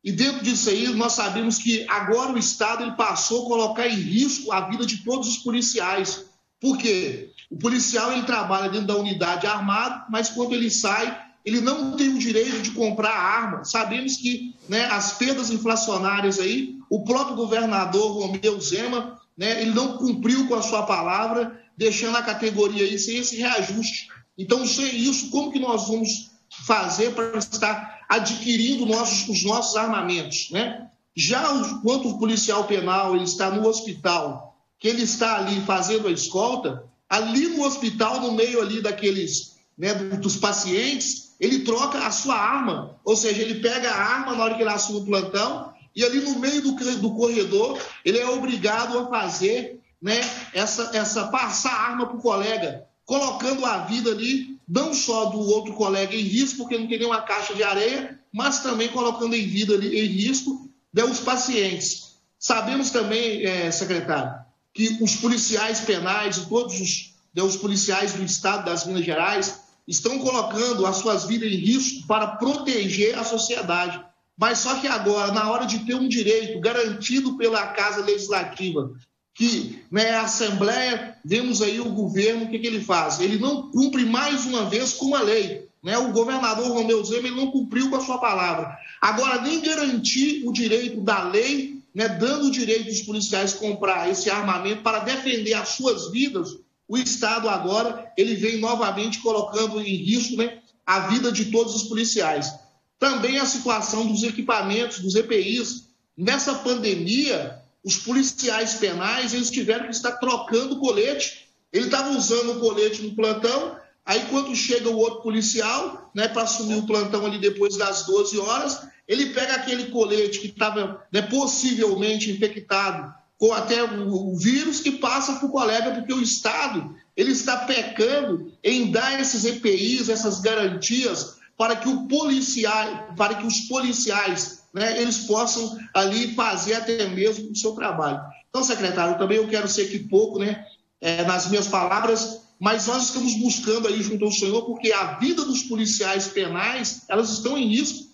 E dentro disso aí, nós sabemos que agora o Estado ele passou a colocar em risco a vida de todos os policiais. Por quê? O policial ele trabalha dentro da unidade armado, mas quando ele sai, ele não tem o direito de comprar arma. Sabemos que né, as perdas inflacionárias aí, o próprio governador Romeu Zema, né, ele não cumpriu com a sua palavra, deixando a categoria aí sem esse reajuste então, sem é isso, como que nós vamos fazer para estar adquirindo nossos, os nossos armamentos, né? Já enquanto o policial penal ele está no hospital, que ele está ali fazendo a escolta, ali no hospital, no meio ali daqueles, né, dos pacientes, ele troca a sua arma, ou seja, ele pega a arma na hora que ele assume o plantão e ali no meio do, do corredor ele é obrigado a fazer, né, essa, essa passar a arma para o colega, colocando a vida ali, não só do outro colega em risco, porque não tem nenhuma caixa de areia, mas também colocando em vida ali, em risco dos né, pacientes. Sabemos também, é, secretário, que os policiais penais e todos os, né, os policiais do Estado das Minas Gerais estão colocando as suas vidas em risco para proteger a sociedade. Mas só que agora, na hora de ter um direito garantido pela Casa Legislativa, que né, a Assembleia, vemos aí o governo, o que, que ele faz? Ele não cumpre mais uma vez com a lei. Né? O governador Romeu Zema não cumpriu com a sua palavra. Agora, nem garantir o direito da lei, né, dando o direito dos policiais comprar esse armamento para defender as suas vidas, o Estado agora ele vem novamente colocando em risco né, a vida de todos os policiais. Também a situação dos equipamentos, dos EPIs. Nessa pandemia, os policiais penais, eles tiveram que estar trocando colete. Ele estava usando o colete no plantão, aí quando chega o outro policial, né, para assumir o plantão ali depois das 12 horas, ele pega aquele colete que estava né, possivelmente infectado com até o, vírus e passa para o colega, porque o Estado ele está pecando em dar esses EPIs, essas garantias, para que, o policial, para que os policiais né, eles possam ali fazer até mesmo o seu trabalho. Então, secretário, também eu quero ser que pouco, né, é, nas minhas palavras, mas nós estamos buscando aí junto ao senhor, porque a vida dos policiais penais, elas estão em risco.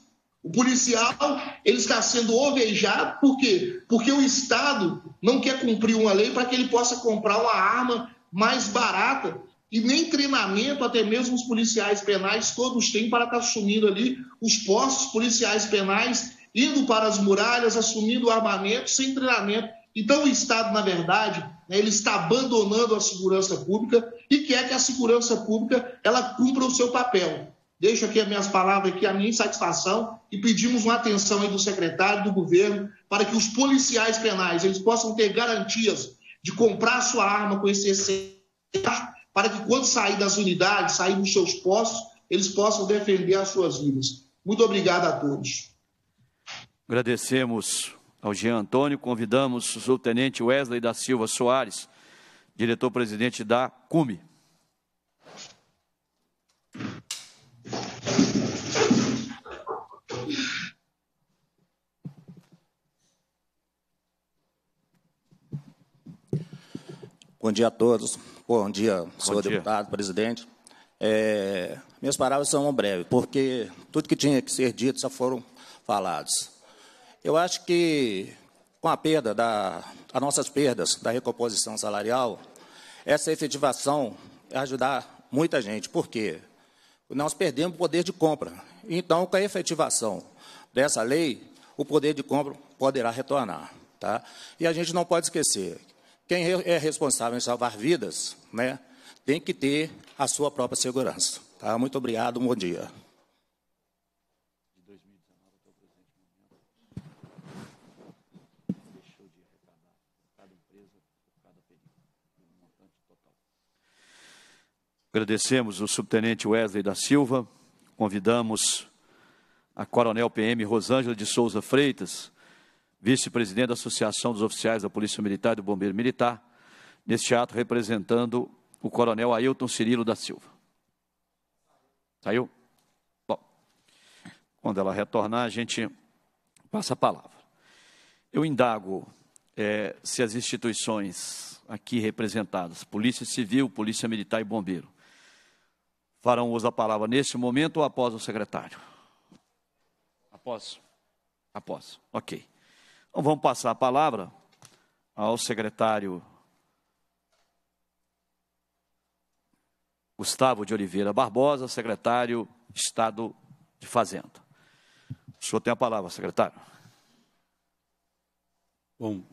O policial, ele está sendo ovejado, por quê? Porque o Estado não quer cumprir uma lei para que ele possa comprar uma arma mais barata e nem treinamento, até mesmo os policiais penais, todos têm para estar tá assumindo ali os postos policiais penais indo para as muralhas, assumindo armamento, sem treinamento. Então, o Estado, na verdade, né, ele está abandonando a segurança pública e quer que a segurança pública ela cumpra o seu papel. Deixo aqui as minhas palavras, aqui a minha insatisfação e pedimos uma atenção aí do secretário, do governo, para que os policiais penais eles possam ter garantias de comprar sua arma com esse excesso, para que quando sair das unidades, sair dos seus postos, eles possam defender as suas vidas. Muito obrigado a todos. Agradecemos ao Jean Antônio, convidamos o subtenente Wesley da Silva Soares, diretor-presidente da CUME. Bom dia a todos. Bom dia, senhor Bom dia. deputado, presidente. É, minhas palavras são breves, porque tudo que tinha que ser dito já foram falados. Eu acho que com a perda da, as nossas perdas da recomposição salarial, essa efetivação vai ajudar muita gente. Por quê? Nós perdemos o poder de compra. Então, com a efetivação dessa lei, o poder de compra poderá retornar. Tá? E a gente não pode esquecer, quem é responsável em salvar vidas né, tem que ter a sua própria segurança. Tá? Muito obrigado, bom dia. Agradecemos o subtenente Wesley da Silva, convidamos a coronel PM Rosângela de Souza Freitas, vice-presidente da Associação dos Oficiais da Polícia Militar e do Bombeiro Militar, neste ato representando o coronel Ailton Cirilo da Silva. Saiu? Bom, quando ela retornar, a gente passa a palavra. Eu indago é, se as instituições aqui representadas, Polícia Civil, Polícia Militar e Bombeiro, Farão uso da palavra neste momento ou após o secretário? Após. Após. Ok. Então vamos passar a palavra ao secretário Gustavo de Oliveira Barbosa, secretário de Estado de Fazenda. O senhor tem a palavra, secretário. Bom,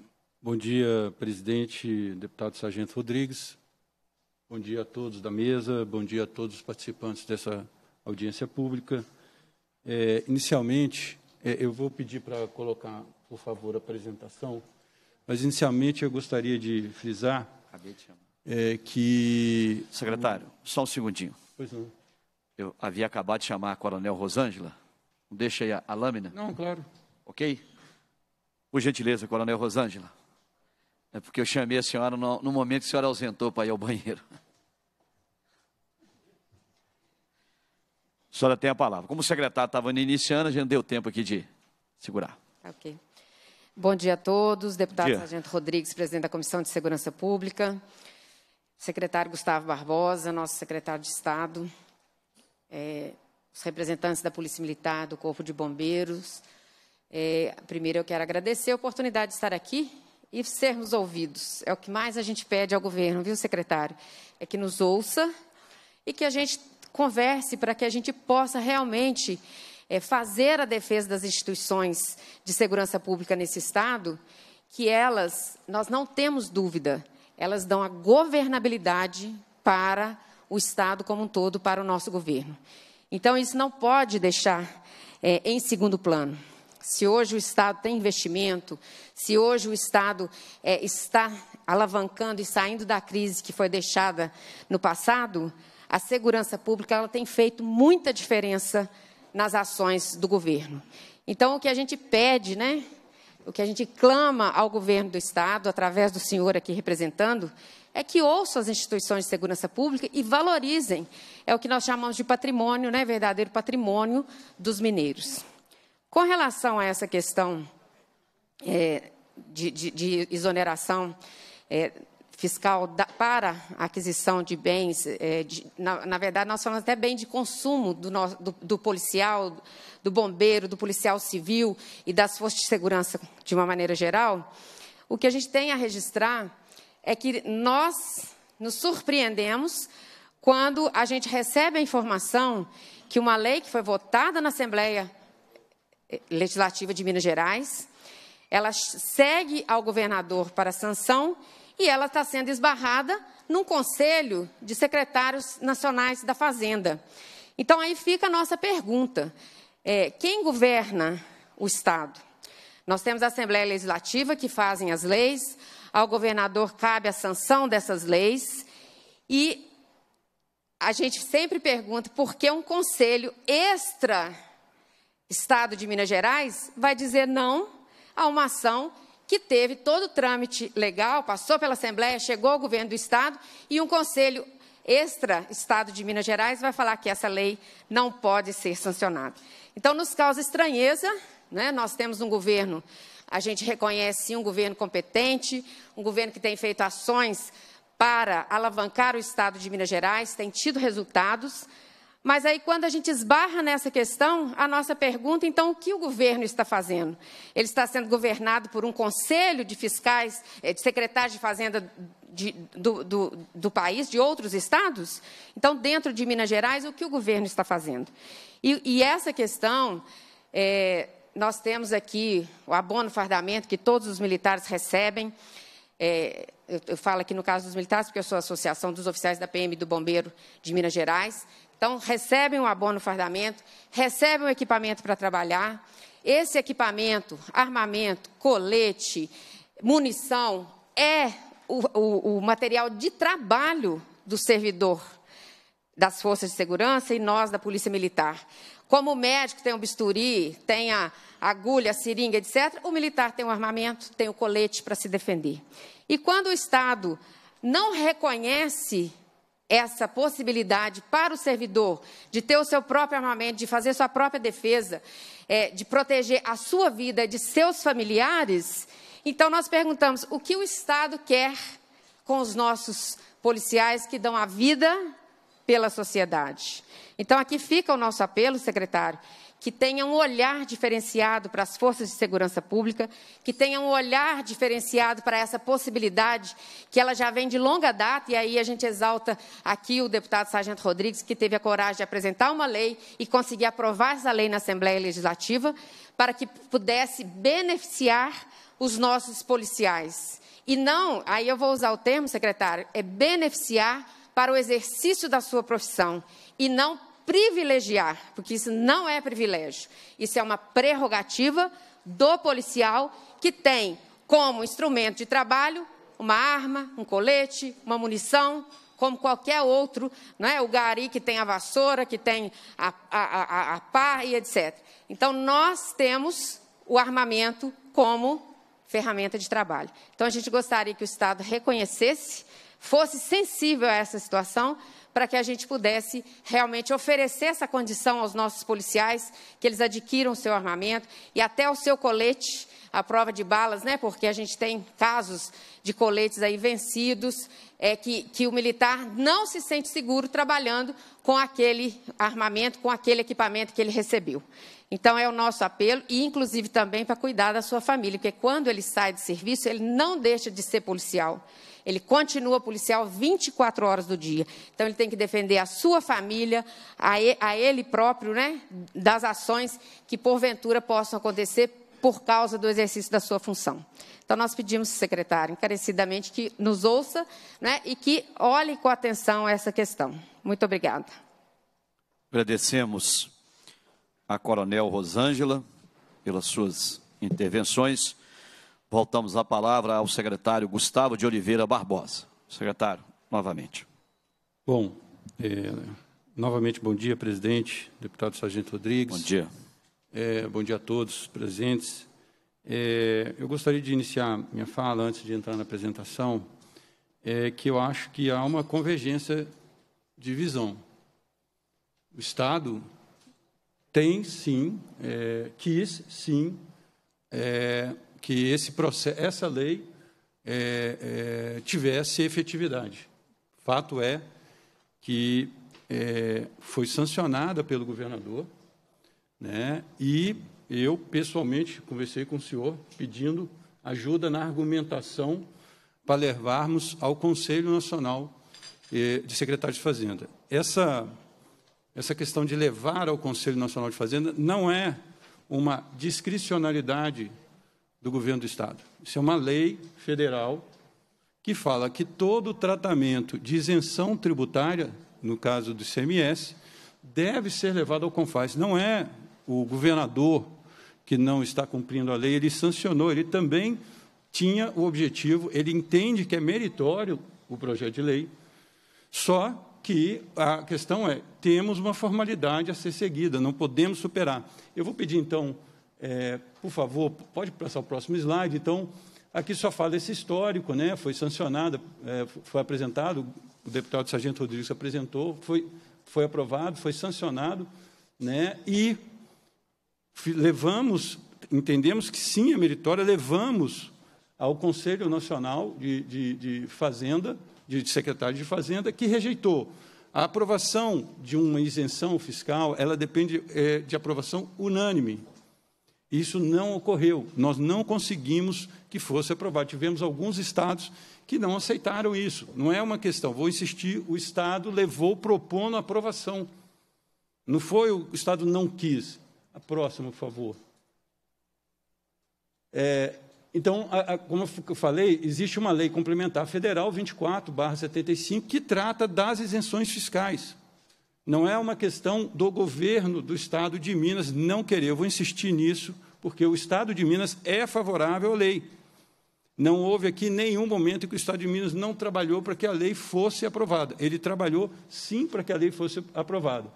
bom dia, presidente, deputado Sargento Rodrigues, Bom dia a todos da mesa, bom dia a todos os participantes dessa audiência pública. É, inicialmente, é, eu vou pedir para colocar, por favor, a apresentação, mas inicialmente eu gostaria de frisar é, que... Secretário, só um segundinho. Pois não. Eu havia acabado de chamar a Coronel Rosângela, deixa aí a, a lâmina. Não, claro. Ok? Por gentileza, Coronel Rosângela. É porque eu chamei a senhora no, no momento que a senhora ausentou para ir ao banheiro. A senhora tem a palavra. Como o secretário estava iniciando, a gente deu tempo aqui de segurar. Tá ok. Bom dia a todos. Deputado Sargento Rodrigues, presidente da Comissão de Segurança Pública. Secretário Gustavo Barbosa, nosso secretário de Estado. É, os representantes da Polícia Militar, do Corpo de Bombeiros. É, primeiro, eu quero agradecer a oportunidade de estar aqui e sermos ouvidos. É o que mais a gente pede ao governo, viu, secretário? É que nos ouça e que a gente converse para que a gente possa realmente é, fazer a defesa das instituições de segurança pública nesse Estado, que elas, nós não temos dúvida, elas dão a governabilidade para o Estado como um todo, para o nosso governo. Então, isso não pode deixar é, em segundo plano. Se hoje o Estado tem investimento, se hoje o Estado é, está alavancando e saindo da crise que foi deixada no passado, a segurança pública ela tem feito muita diferença nas ações do governo. Então, o que a gente pede, né, o que a gente clama ao governo do Estado, através do senhor aqui representando, é que ouçam as instituições de segurança pública e valorizem. É o que nós chamamos de patrimônio, né, verdadeiro patrimônio dos mineiros. Com relação a essa questão é, de, de, de, exoneração é, fiscal da, para aquisição de bens, é, de, na, na, verdade, nós falamos até bem de consumo do, do, do, policial, do bombeiro, do policial civil e das forças de segurança de uma maneira geral. O que a gente tem a registrar é que nós nos surpreendemos quando a gente recebe a informação que uma lei que foi votada na Assembleia Legislativa de Minas Gerais. Ela segue ao governador para sanção e ela está sendo esbarrada num conselho de secretários nacionais da Fazenda. Então, aí fica a nossa pergunta: é, quem governa o Estado? Nós temos a Assembleia Legislativa, que fazem as leis, ao governador cabe a sanção dessas leis, e a gente sempre pergunta por que um conselho extra Estado de Minas Gerais vai dizer não a uma ação que teve todo o trâmite legal, passou pela Assembleia, chegou ao governo do Estado e um conselho extra Estado de Minas Gerais vai falar que essa lei não pode ser sancionada. Então, nos causa estranheza, né? nós temos um governo, a gente reconhece um governo competente, um governo que tem feito ações para alavancar o Estado de Minas Gerais, tem tido resultados, mas aí, quando a gente esbarra nessa questão, a nossa pergunta, então, o que o governo está fazendo? Ele está sendo governado por um conselho de fiscais, eh, de secretários de fazenda de, do, do, do, país, de outros estados? Então, dentro de Minas Gerais, o que o governo está fazendo? E, e essa questão, é, nós temos aqui o abono fardamento que todos os militares recebem. É, eu, eu, falo aqui no caso dos militares, porque eu sou a Associação dos Oficiais da PM do Bombeiro de Minas Gerais. Então, recebem um abono fardamento, recebem um equipamento para trabalhar. Esse equipamento, armamento, colete, munição, é o, o, o material de trabalho do servidor das forças de segurança e nós da Polícia Militar. Como o médico tem o bisturi, tem a agulha, a seringa, etc., o militar tem o armamento, tem o colete para se defender. E quando o Estado não reconhece essa possibilidade para o servidor de ter o seu próprio armamento, de fazer sua própria defesa, é, de proteger a sua vida e de seus familiares, então nós perguntamos o que o Estado quer com os nossos policiais que dão a vida pela sociedade. Então aqui fica o nosso apelo, secretário, que tenha um olhar diferenciado para as forças de segurança pública, que tenha um olhar diferenciado para essa possibilidade, que ela já vem de longa data, e aí a gente exalta aqui o deputado Sargento Rodrigues, que teve a coragem de apresentar uma lei e conseguir aprovar essa lei na Assembleia Legislativa, para que pudesse beneficiar os nossos policiais. E não, aí eu vou usar o termo, secretário, é beneficiar para o exercício da sua profissão e não privilegiar, porque isso não é privilégio, isso é uma prerrogativa do policial que tem como instrumento de trabalho uma arma, um colete, uma munição, como qualquer outro, não é? o gari que tem a vassoura, que tem a, a, a, a pá e etc. Então, nós temos o armamento como ferramenta de trabalho. Então, a gente gostaria que o Estado reconhecesse, fosse sensível a essa situação, para que a gente pudesse realmente oferecer essa condição aos nossos policiais, que eles adquiram o seu armamento e até o seu colete à prova de balas, né? Porque a gente tem casos de coletes aí vencidos, é que, que o militar não se sente seguro trabalhando com aquele armamento, com aquele equipamento que ele recebeu. Então, é o nosso apelo, e inclusive também para cuidar da sua família, porque quando ele sai de serviço, ele não deixa de ser policial. Ele continua policial 24 horas do dia. Então, ele tem que defender a sua família, a ele próprio, né, das ações que porventura possam acontecer por causa do exercício da sua função. Então, nós pedimos, secretário, encarecidamente que nos ouça né, e que olhe com atenção essa questão. Muito obrigada. Agradecemos a Coronel Rosângela pelas suas intervenções. Voltamos a palavra ao secretário Gustavo de Oliveira Barbosa. Secretário, novamente. Bom, é, novamente bom dia, presidente, deputado Sargento Rodrigues. Bom dia. É, bom dia a todos presentes. É, eu gostaria de iniciar minha fala, antes de entrar na apresentação, é que eu acho que há uma convergência de visão. O Estado tem, sim, é, quis, sim, é, que esse processo, essa lei é, é, tivesse efetividade. Fato é que é, foi sancionada pelo governador, né? E eu pessoalmente conversei com o senhor pedindo ajuda na argumentação para levarmos ao Conselho Nacional é, de Secretários de Fazenda. Essa essa questão de levar ao Conselho Nacional de Fazenda não é uma discricionalidade do governo do Estado. Isso é uma lei federal que fala que todo tratamento de isenção tributária, no caso do ICMS, deve ser levado ao CONFAS. Não é o governador que não está cumprindo a lei, ele sancionou, ele também tinha o objetivo, ele entende que é meritório o projeto de lei, só que a questão é, temos uma formalidade a ser seguida, não podemos superar. Eu vou pedir, então, é, por favor, pode passar o próximo slide. Então, aqui só fala esse histórico, né? foi sancionado, é, foi apresentado, o deputado Sargento Rodrigues apresentou, foi, foi aprovado, foi sancionado, né? e levamos, entendemos que sim, é meritória, levamos ao Conselho Nacional de, de, de Fazenda, de, de secretário de Fazenda, que rejeitou. A aprovação de uma isenção fiscal, ela depende é, de aprovação unânime, isso não ocorreu. Nós não conseguimos que fosse aprovado. Tivemos alguns estados que não aceitaram isso. Não é uma questão, vou insistir, o estado levou propondo a aprovação. Não foi o estado não quis. A próxima, por favor. É, então, a, a, como eu falei, existe uma lei complementar federal 24/75 que trata das isenções fiscais. Não é uma questão do governo do Estado de Minas não querer. Eu vou insistir nisso, porque o Estado de Minas é favorável à lei. Não houve aqui nenhum momento em que o Estado de Minas não trabalhou para que a lei fosse aprovada. Ele trabalhou, sim, para que a lei fosse aprovada.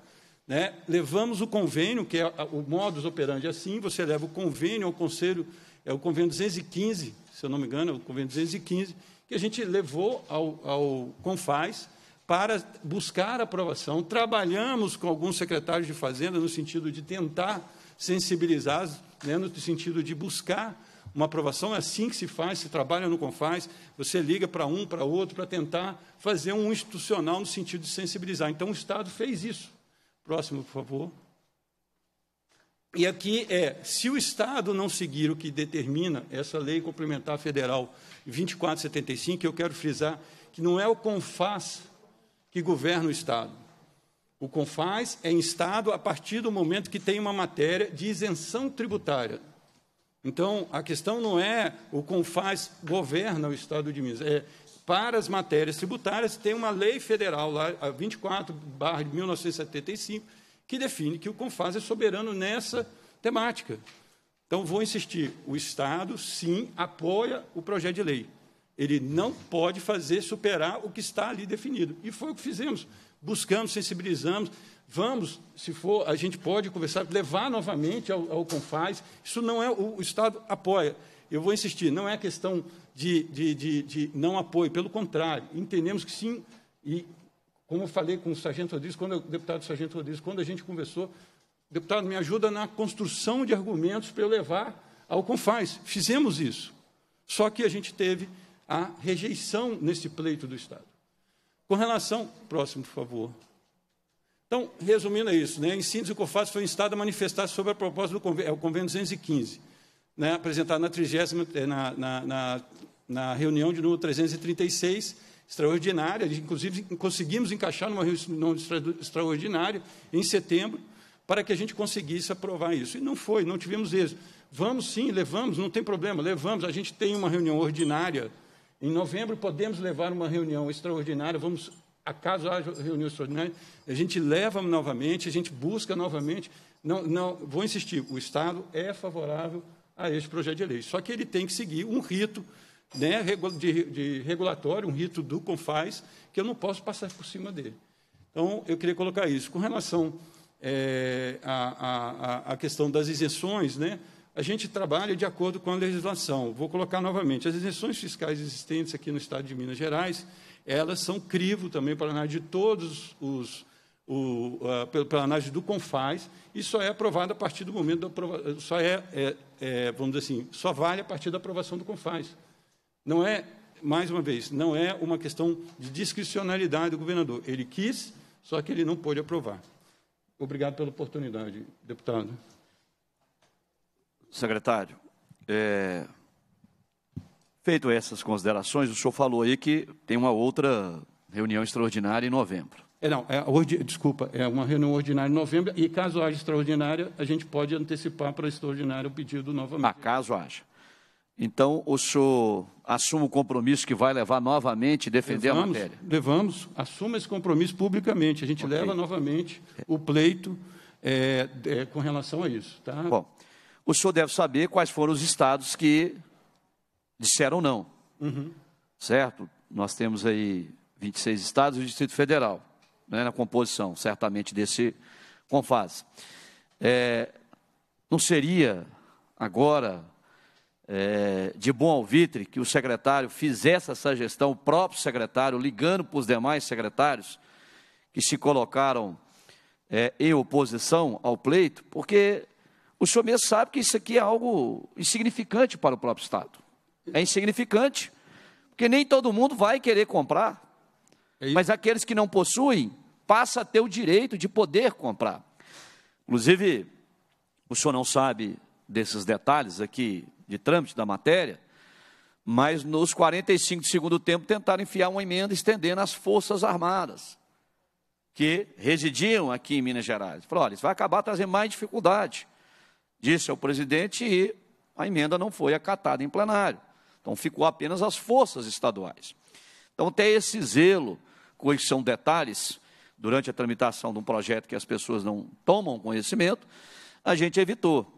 Né? Levamos o convênio, que é o modus operandi assim, você leva o convênio ao Conselho, é o convênio 215, se eu não me engano, é o convênio 215, que a gente levou ao, ao Confaz, para buscar aprovação. Trabalhamos com alguns secretários de Fazenda no sentido de tentar sensibilizar, né, no sentido de buscar uma aprovação. É assim que se faz, se trabalha no Confaz, você liga para um, para outro, para tentar fazer um institucional no sentido de sensibilizar. Então, o Estado fez isso. Próximo, por favor. E aqui é, se o Estado não seguir o que determina essa lei complementar federal 2475, eu quero frisar que não é o CONFAS que governa o Estado. O CONFAS é instado a partir do momento que tem uma matéria de isenção tributária. Então, a questão não é o CONFAS governa o Estado de Minas, é para as matérias tributárias tem uma lei federal lá, a 24 barra de 1975, que define que o CONFAS é soberano nessa temática. Então, vou insistir, o Estado, sim, apoia o projeto de lei. Ele não pode fazer superar o que está ali definido. E foi o que fizemos. Buscamos, sensibilizamos, vamos, se for, a gente pode conversar, levar novamente ao, ao Confaz. Isso não é, o, o, Estado apoia. Eu vou insistir, não é questão de, de, de, de, não apoio, pelo contrário, entendemos que sim, e como eu falei com o Sargento Rodrigues, quando o deputado Sargento Rodrigues, quando a gente conversou, deputado, me ajuda na construção de argumentos para eu levar ao Confaz. Fizemos isso. Só que a gente teve a rejeição nesse pleito do Estado. Com relação, próximo, por favor. Então, resumindo é isso, né? em síntese, o COFAS foi instado a manifestar sobre a proposta do convênio, é o convênio 215, né? apresentado na, 30, eh, na, na, na, na reunião de número 336, extraordinária, inclusive conseguimos encaixar numa reunião extraordinária em setembro, para que a gente conseguisse aprovar isso. E não foi, não tivemos êxito. Vamos sim, levamos, não tem problema, levamos. A gente tem uma reunião ordinária em novembro, podemos levar uma reunião extraordinária, vamos, acaso haja reunião extraordinária, a gente leva novamente, a gente busca novamente. Não, não, vou insistir, o Estado é favorável a este projeto de lei, só que ele tem que seguir um rito né, de, de regulatório, um rito do CONFAS, que eu não posso passar por cima dele. Então, eu queria colocar isso. Com relação é, a, a, a, questão das isenções, né? a gente trabalha de acordo com a legislação. Vou colocar novamente, as isenções fiscais existentes aqui no Estado de Minas Gerais, elas são crivo também para a análise de todos os, o, uh, pela análise do CONFAS, e só é aprovada a partir do momento da aprovação, só é, é, é, vamos dizer assim, só vale a partir da aprovação do CONFAS. Não é, mais uma vez, não é uma questão de discricionalidade do governador. Ele quis, só que ele não pôde aprovar. Obrigado pela oportunidade, deputado secretário, é, feito essas considerações, o senhor falou aí que tem uma outra reunião extraordinária em novembro. É, não, é, desculpa, é uma reunião ordinária em novembro e caso haja extraordinária, a gente pode antecipar para extraordinária o pedido novamente. Ah, caso haja. Então, o senhor assume o compromisso que vai levar novamente defender levamos, a matéria? Levamos, assuma esse compromisso publicamente. A gente okay. leva novamente o pleito é, é, com relação a isso. Tá? Bom, o senhor deve saber quais foram os estados que disseram não. Uhum. Certo? Nós temos aí 26 estados e o Distrito Federal, né, na composição, certamente, desse confaz. É, não seria agora é, de bom alvitre que o secretário fizesse essa gestão, o próprio secretário, ligando para os demais secretários que se colocaram é, em oposição ao pleito, porque o senhor mesmo sabe que isso aqui é algo insignificante para o próprio Estado. É insignificante, porque nem todo mundo vai querer comprar. É mas aqueles que não possuem, passa a ter o direito de poder comprar. Inclusive, o senhor não sabe desses detalhes aqui de trâmite da matéria, mas nos 45 do segundo tempo tentaram enfiar uma emenda estendendo as Forças Armadas, que residiam aqui em Minas Gerais. Falaram, olha, isso vai acabar trazendo mais dificuldade disse ao presidente e a emenda não foi acatada em plenário. Então ficou apenas as forças estaduais. Então até esse zelo, que são detalhes, durante a tramitação de um projeto que as pessoas não tomam conhecimento, a gente evitou.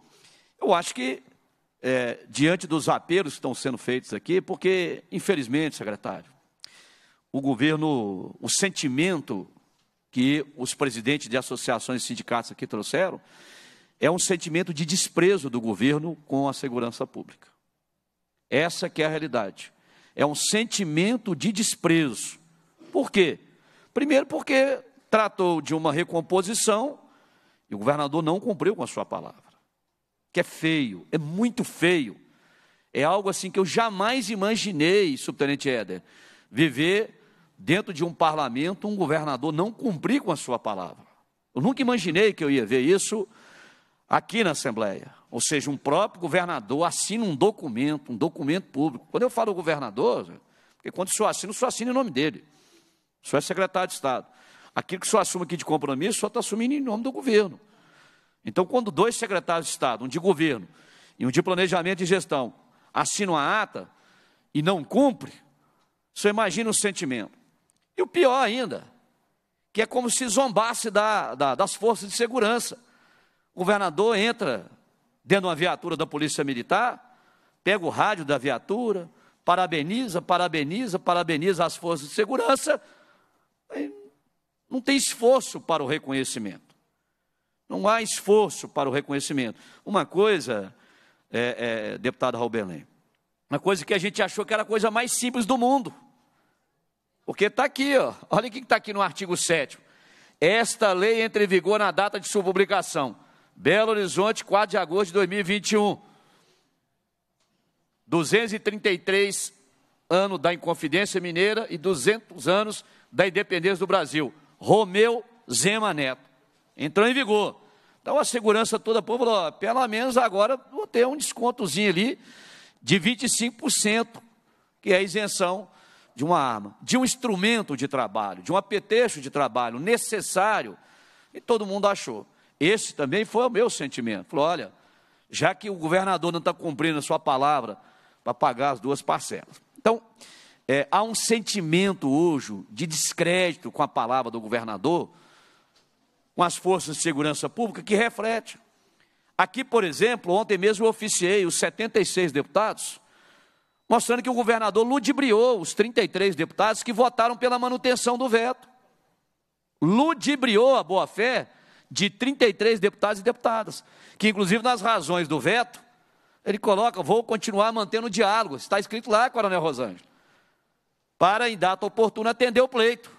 Eu acho que, é, diante dos apelos que estão sendo feitos aqui, porque, infelizmente, secretário, o governo, o sentimento que os presidentes de associações e sindicatos aqui trouxeram, é um sentimento de desprezo do governo com a segurança pública. Essa que é a realidade. É um sentimento de desprezo. Por quê? Primeiro porque tratou de uma recomposição e o governador não cumpriu com a sua palavra. Que é feio, é muito feio. É algo assim que eu jamais imaginei, subtenente Éder, viver dentro de um parlamento um governador não cumprir com a sua palavra. Eu nunca imaginei que eu ia ver isso aqui na Assembleia. Ou seja, um próprio governador assina um documento, um documento público. Quando eu falo governador, porque quando o senhor assina, o senhor assina em nome dele. O senhor é secretário de Estado. Aquilo que o senhor assume aqui de compromisso, o senhor está assumindo em nome do governo. Então, quando dois secretários de Estado, um de governo e um de planejamento e gestão, assinam a ata e não cumpre, o senhor imagina o sentimento. E o pior ainda, que é como se zombasse da, da, das forças de segurança. O governador entra dentro de uma viatura da Polícia Militar, pega o rádio da viatura, parabeniza, parabeniza, parabeniza as forças de segurança, não tem esforço para o reconhecimento. Não há esforço para o reconhecimento. Uma coisa, é, é, deputado Raul Belém, uma coisa que a gente achou que era a coisa mais simples do mundo. Porque está aqui, ó, olha o que está aqui no artigo 7. Esta lei entra em vigor na data de sua publicação. Belo Horizonte, 4 de agosto de 2021. 233 anos da Inconfidência Mineira e 200 anos da independência do Brasil. Romeu Zema Neto. Entrou em vigor. Então a segurança toda povo falou, ó, pelo menos agora vou ter um descontozinho ali de 25%, que é a isenção de uma arma, de um instrumento de trabalho, de um apetrecho de trabalho necessário. E todo mundo achou. Esse também foi o meu sentimento. Falou, olha, já que o governador não está cumprindo a sua palavra para pagar as duas parcelas. Então, é, há um sentimento hoje de descrédito com a palavra do governador, com as forças de segurança pública, que reflete. Aqui, por exemplo, ontem mesmo eu oficiei os 76 deputados, mostrando que o governador ludibriou os 33 deputados que votaram pela manutenção do veto. Ludibriou a boa-fé de 33 deputados e deputadas, que inclusive nas razões do veto, ele coloca, vou continuar mantendo o diálogo, está escrito lá, Coronel Rosângela, para em data oportuna atender o pleito.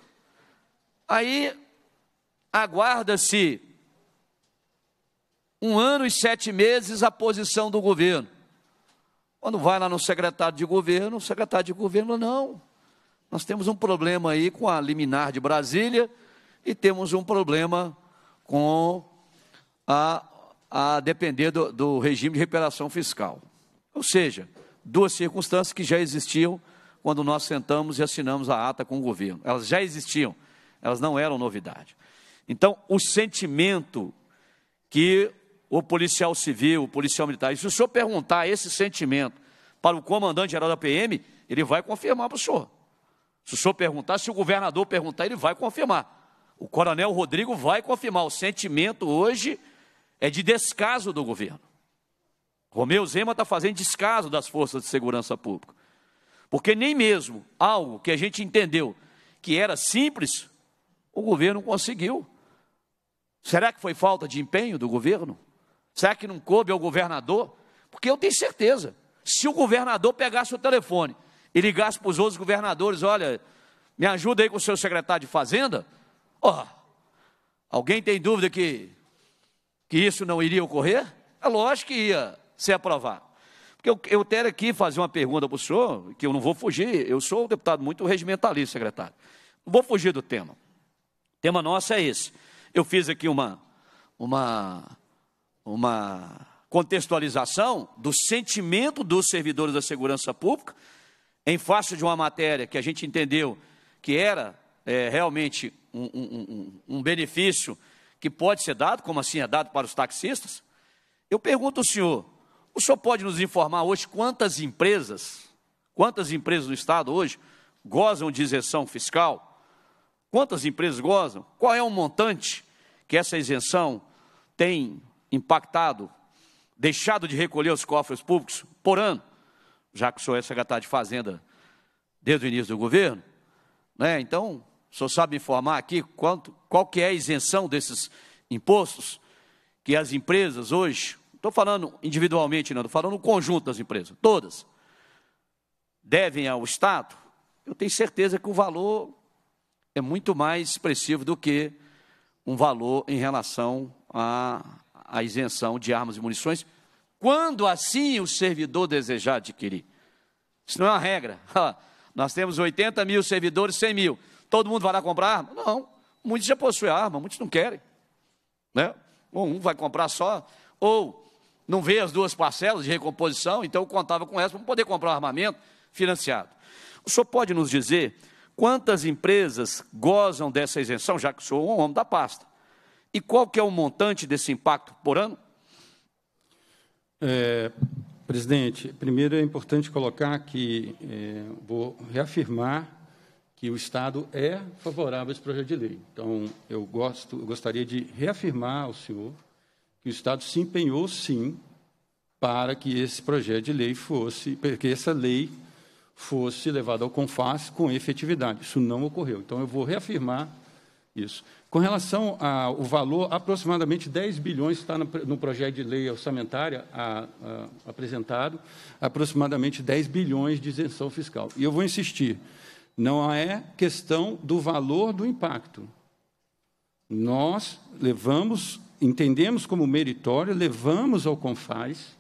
Aí, aguarda-se um ano e sete meses a posição do governo. Quando vai lá no secretário de governo, o secretário de governo não, nós temos um problema aí com a liminar de Brasília e temos um problema com a, a depender do, do regime de recuperação fiscal. Ou seja, duas circunstâncias que já existiam quando nós sentamos e assinamos a ata com o governo. Elas já existiam, elas não eram novidade. Então, o sentimento que o policial civil, o policial militar, e se o senhor perguntar esse sentimento para o comandante-geral da PM, ele vai confirmar para o senhor. Se o senhor perguntar, se o governador perguntar, ele vai confirmar. O coronel Rodrigo vai confirmar. O sentimento hoje é de descaso do governo. Romeu Zema está fazendo descaso das forças de segurança pública. Porque nem mesmo algo que a gente entendeu que era simples, o governo conseguiu. Será que foi falta de empenho do governo? Será que não coube ao governador? Porque eu tenho certeza, se o governador pegasse o telefone e ligasse para os outros governadores, olha, me ajuda aí com o seu secretário de Fazenda, Oh, alguém tem dúvida que, que isso não iria ocorrer? É lógico que ia ser aprovado. Porque eu, eu quero aqui fazer uma pergunta para o senhor, que eu não vou fugir, eu sou um deputado muito regimentalista, secretário. Não vou fugir do tema. O tema nosso é esse. Eu fiz aqui uma, uma, uma contextualização do sentimento dos servidores da segurança pública em face de uma matéria que a gente entendeu que era é, realmente um, um, um, benefício que pode ser dado, como assim é dado para os taxistas, eu pergunto ao senhor: o senhor pode nos informar hoje quantas empresas, quantas empresas do Estado hoje gozam de isenção fiscal? Quantas empresas gozam? Qual é o montante que essa isenção tem impactado, deixado de recolher os cofres públicos por ano? Já que o senhor é secretário de Fazenda desde o início do governo, né? Então, o senhor sabe informar aqui quanto, qual que é a isenção desses impostos que as empresas hoje, estou falando individualmente, não, estou falando no conjunto das empresas, todas, devem ao Estado, eu tenho certeza que o valor é muito mais expressivo do que um valor em relação à, à isenção de armas e munições, quando assim o servidor desejar adquirir. Isso não é uma regra. (laughs) Nós temos 80 mil servidores, 100 mil. Todo mundo vai lá comprar arma? Não. Muitos já possuem arma, muitos não querem. Né? um vai comprar só, ou não vê as duas parcelas de recomposição, então contava com essa para poder comprar um armamento financiado. O senhor pode nos dizer quantas empresas gozam dessa isenção, já que sou é um homem da pasta? E qual que é o montante desse impacto por ano? É, presidente, primeiro é importante colocar que é, vou reafirmar que o Estado é favorável a esse projeto de lei. Então, eu, gosto, eu gostaria de reafirmar ao senhor que o Estado se empenhou, sim, para que esse projeto de lei fosse, que essa lei fosse levada ao CONFAS com efetividade. Isso não ocorreu. Então, eu vou reafirmar isso. Com relação ao valor, aproximadamente 10 bilhões está no, projeto de lei orçamentária a, a, apresentado, aproximadamente 10 bilhões de isenção fiscal. E eu vou insistir, não é questão do valor do impacto. Nós levamos, entendemos como meritório, levamos ao Confaz,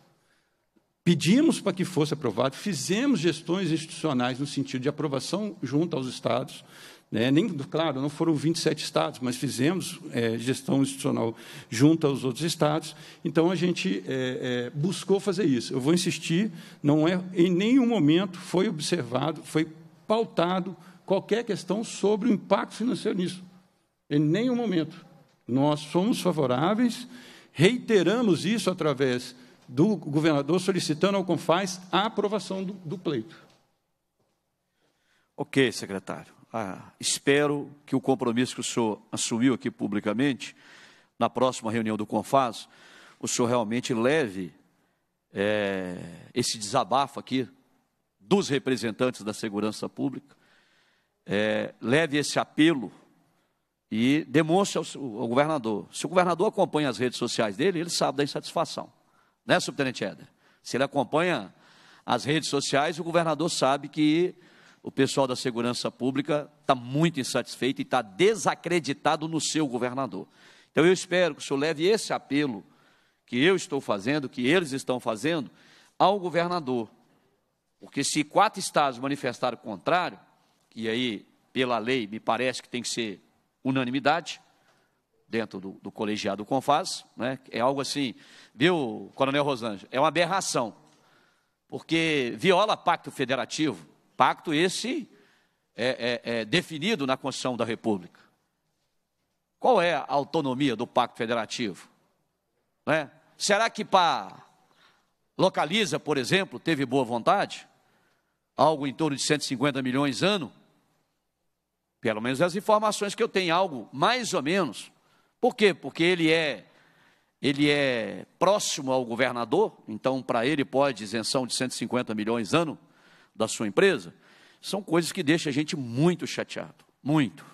pedimos para que fosse aprovado, fizemos gestões institucionais no sentido de aprovação junto aos estados, né? Nem, claro, não foram 27 estados, mas fizemos é, gestão institucional junto aos outros estados. Então, a gente é, é, buscou fazer isso. Eu vou insistir, não é em nenhum momento foi observado, foi pautado qualquer questão sobre o impacto financeiro nisso. Em nenhum momento. Nós somos favoráveis, reiteramos isso através do governador solicitando ao Confaz a aprovação do, do pleito. Ok, secretário. Ah, espero que o compromisso que o senhor assumiu aqui publicamente, na próxima reunião do Confaz, o senhor realmente leve é, esse desabafo aqui dos representantes da segurança pública, é, leve esse apelo e demonstre ao, ao, governador. Se o governador acompanha as redes sociais dele, ele sabe da insatisfação. Né, subtenente Éder? Se ele acompanha as redes sociais, o governador sabe que o pessoal da segurança pública está muito insatisfeito e está desacreditado no seu governador. Então eu espero que o senhor leve esse apelo que eu estou fazendo, que eles estão fazendo, ao governador. Porque se quatro estados manifestarem o contrário, e aí, pela lei, me parece que tem que ser unanimidade, dentro do, do colegiado do Confaz, né? é algo assim, viu, Coronel Rosângela? É uma aberração, porque viola pacto federativo, pacto esse é, é, é definido na Constituição da República. Qual é a autonomia do pacto federativo? Né? Será que para localiza, por exemplo, teve boa vontade? algo em torno de 150 milhões ano, pelo menos as informações que eu tenho, algo mais ou menos. Por quê? Porque ele é ele é próximo ao governador, então para ele pode isenção de 150 milhões ano da sua empresa. São coisas que deixam a gente muito chateado, muito.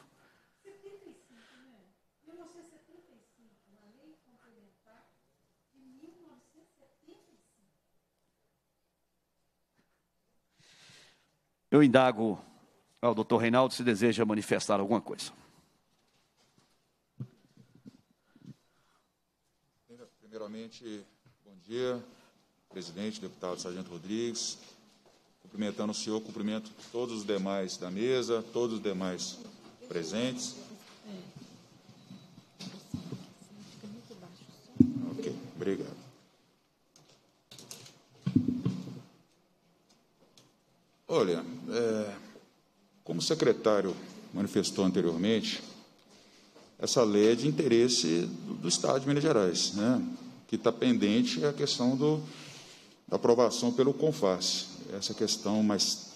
Eu indago ao doutor Reinaldo se deseja manifestar alguma coisa. Primeiramente, bom dia, presidente, deputado Sargento Rodrigues. Cumprimentando o senhor, cumprimento todos os demais da mesa, todos os demais presentes. Ok, obrigado. Olha, é, como o secretário manifestou anteriormente, essa lei é de interesse do, do Estado de Minas Gerais, né? que está pendente é a questão do, da aprovação pelo CONFAS. Essa questão mais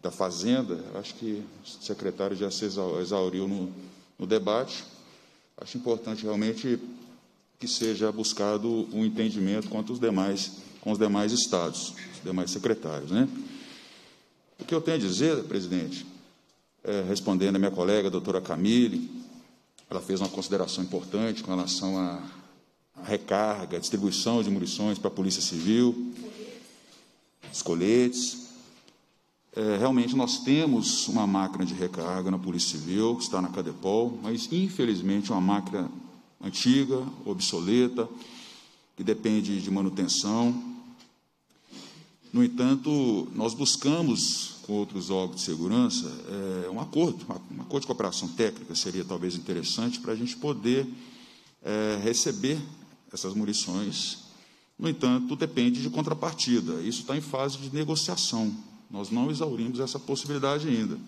da Fazenda, acho que o secretário já se exauriu no, no debate. Acho importante realmente que seja buscado um entendimento quanto os demais, com os demais estados, os demais secretários. Né? O que eu tenho a dizer, presidente, é, respondendo a minha colega, a doutora Camille, ela fez uma consideração importante com relação à recarga, distribuição de munições para a Polícia Civil, os coletes. É, realmente, nós temos uma máquina de recarga na Polícia Civil, que está na Cadepol, mas, infelizmente, é uma máquina antiga, obsoleta, que depende de manutenção. No entanto, nós buscamos com outros órgãos de segurança é, um acordo, um acordo de cooperação técnica seria talvez interessante para a gente poder é, receber essas munições. No entanto, depende de contrapartida. Isso está em fase de negociação. Nós não exaurimos essa possibilidade ainda.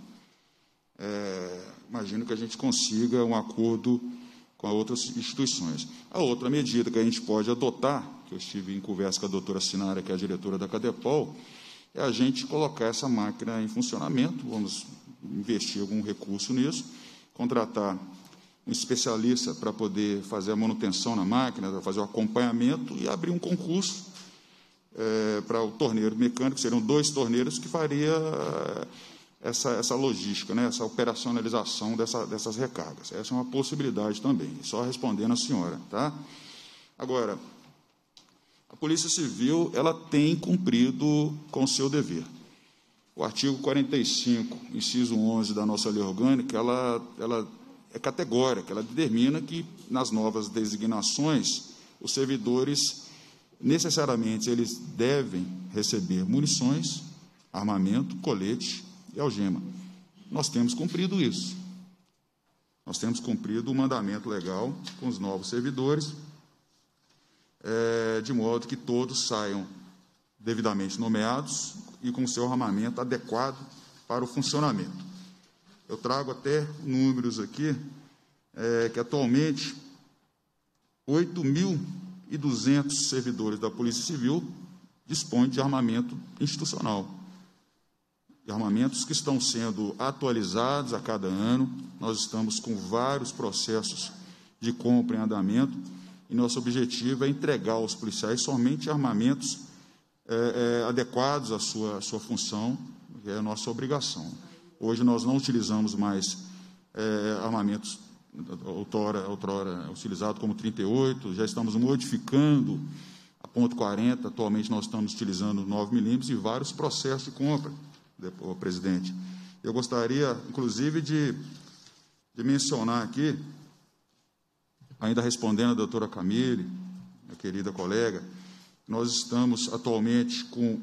É, imagino que a gente consiga um acordo com outras instituições. A outra medida que a gente pode adotar que eu estive em conversa com a doutora Sinara, que é a diretora da Cadepol, é a gente colocar essa máquina em funcionamento, vamos investir algum recurso nisso, contratar um especialista para poder fazer a manutenção na máquina, fazer o acompanhamento e abrir um concurso é, para o torneiro mecânico, seriam dois torneiros que faria eh, essa, essa logística, né, essa operacionalização dessa, dessas recargas. Essa é uma possibilidade também, só respondendo a senhora. Tá? Agora, a Polícia Civil ela tem cumprido com seu dever. O artigo 45, inciso 11 da nossa lei orgânica, ela, ela é categórica, ela determina que nas novas designações os servidores necessariamente eles devem receber munições, armamento, colete e algema. Nós temos cumprido isso. Nós temos cumprido o mandamento legal com os novos servidores, é, de modo que todos saiam devidamente nomeados e com seu armamento adequado para o funcionamento. Eu trago até números aqui, é, que atualmente 8.200 servidores da Polícia Civil dispõem de armamento institucional. De armamentos que estão sendo atualizados a cada ano. Nós estamos com vários processos de compra em andamento e nosso objetivo é entregar aos policiais somente armamentos é, é, adequados à sua, à sua função, que é a nossa obrigação. Hoje nós não utilizamos mais é, armamentos outrora, outrora utilizados como 38, já estamos modificando a ponto 40, atualmente nós estamos utilizando 9 milímetros e vários processos de compra, presidente. Eu gostaria, inclusive, de, de mencionar aqui Ainda respondendo a doutora Camille, minha querida colega, nós estamos atualmente com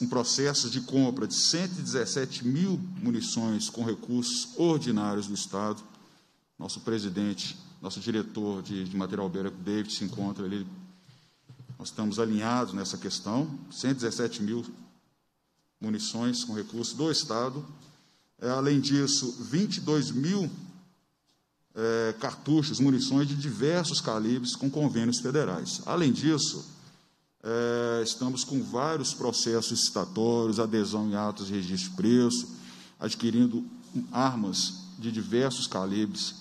um processo de compra de 117 mil munições com recursos ordinários do Estado. Nosso presidente, nosso diretor de, de material bélico, David, se encontra ali. Nós estamos alinhados nessa questão. 117 mil munições com recursos do Estado. É, além disso, 22 mil é, cartuchos, munições de diversos calibres com convênios federais. Além disso, é, estamos com vários processos citatórios, adesão em atos de registro de preço, adquirindo armas de diversos calibres.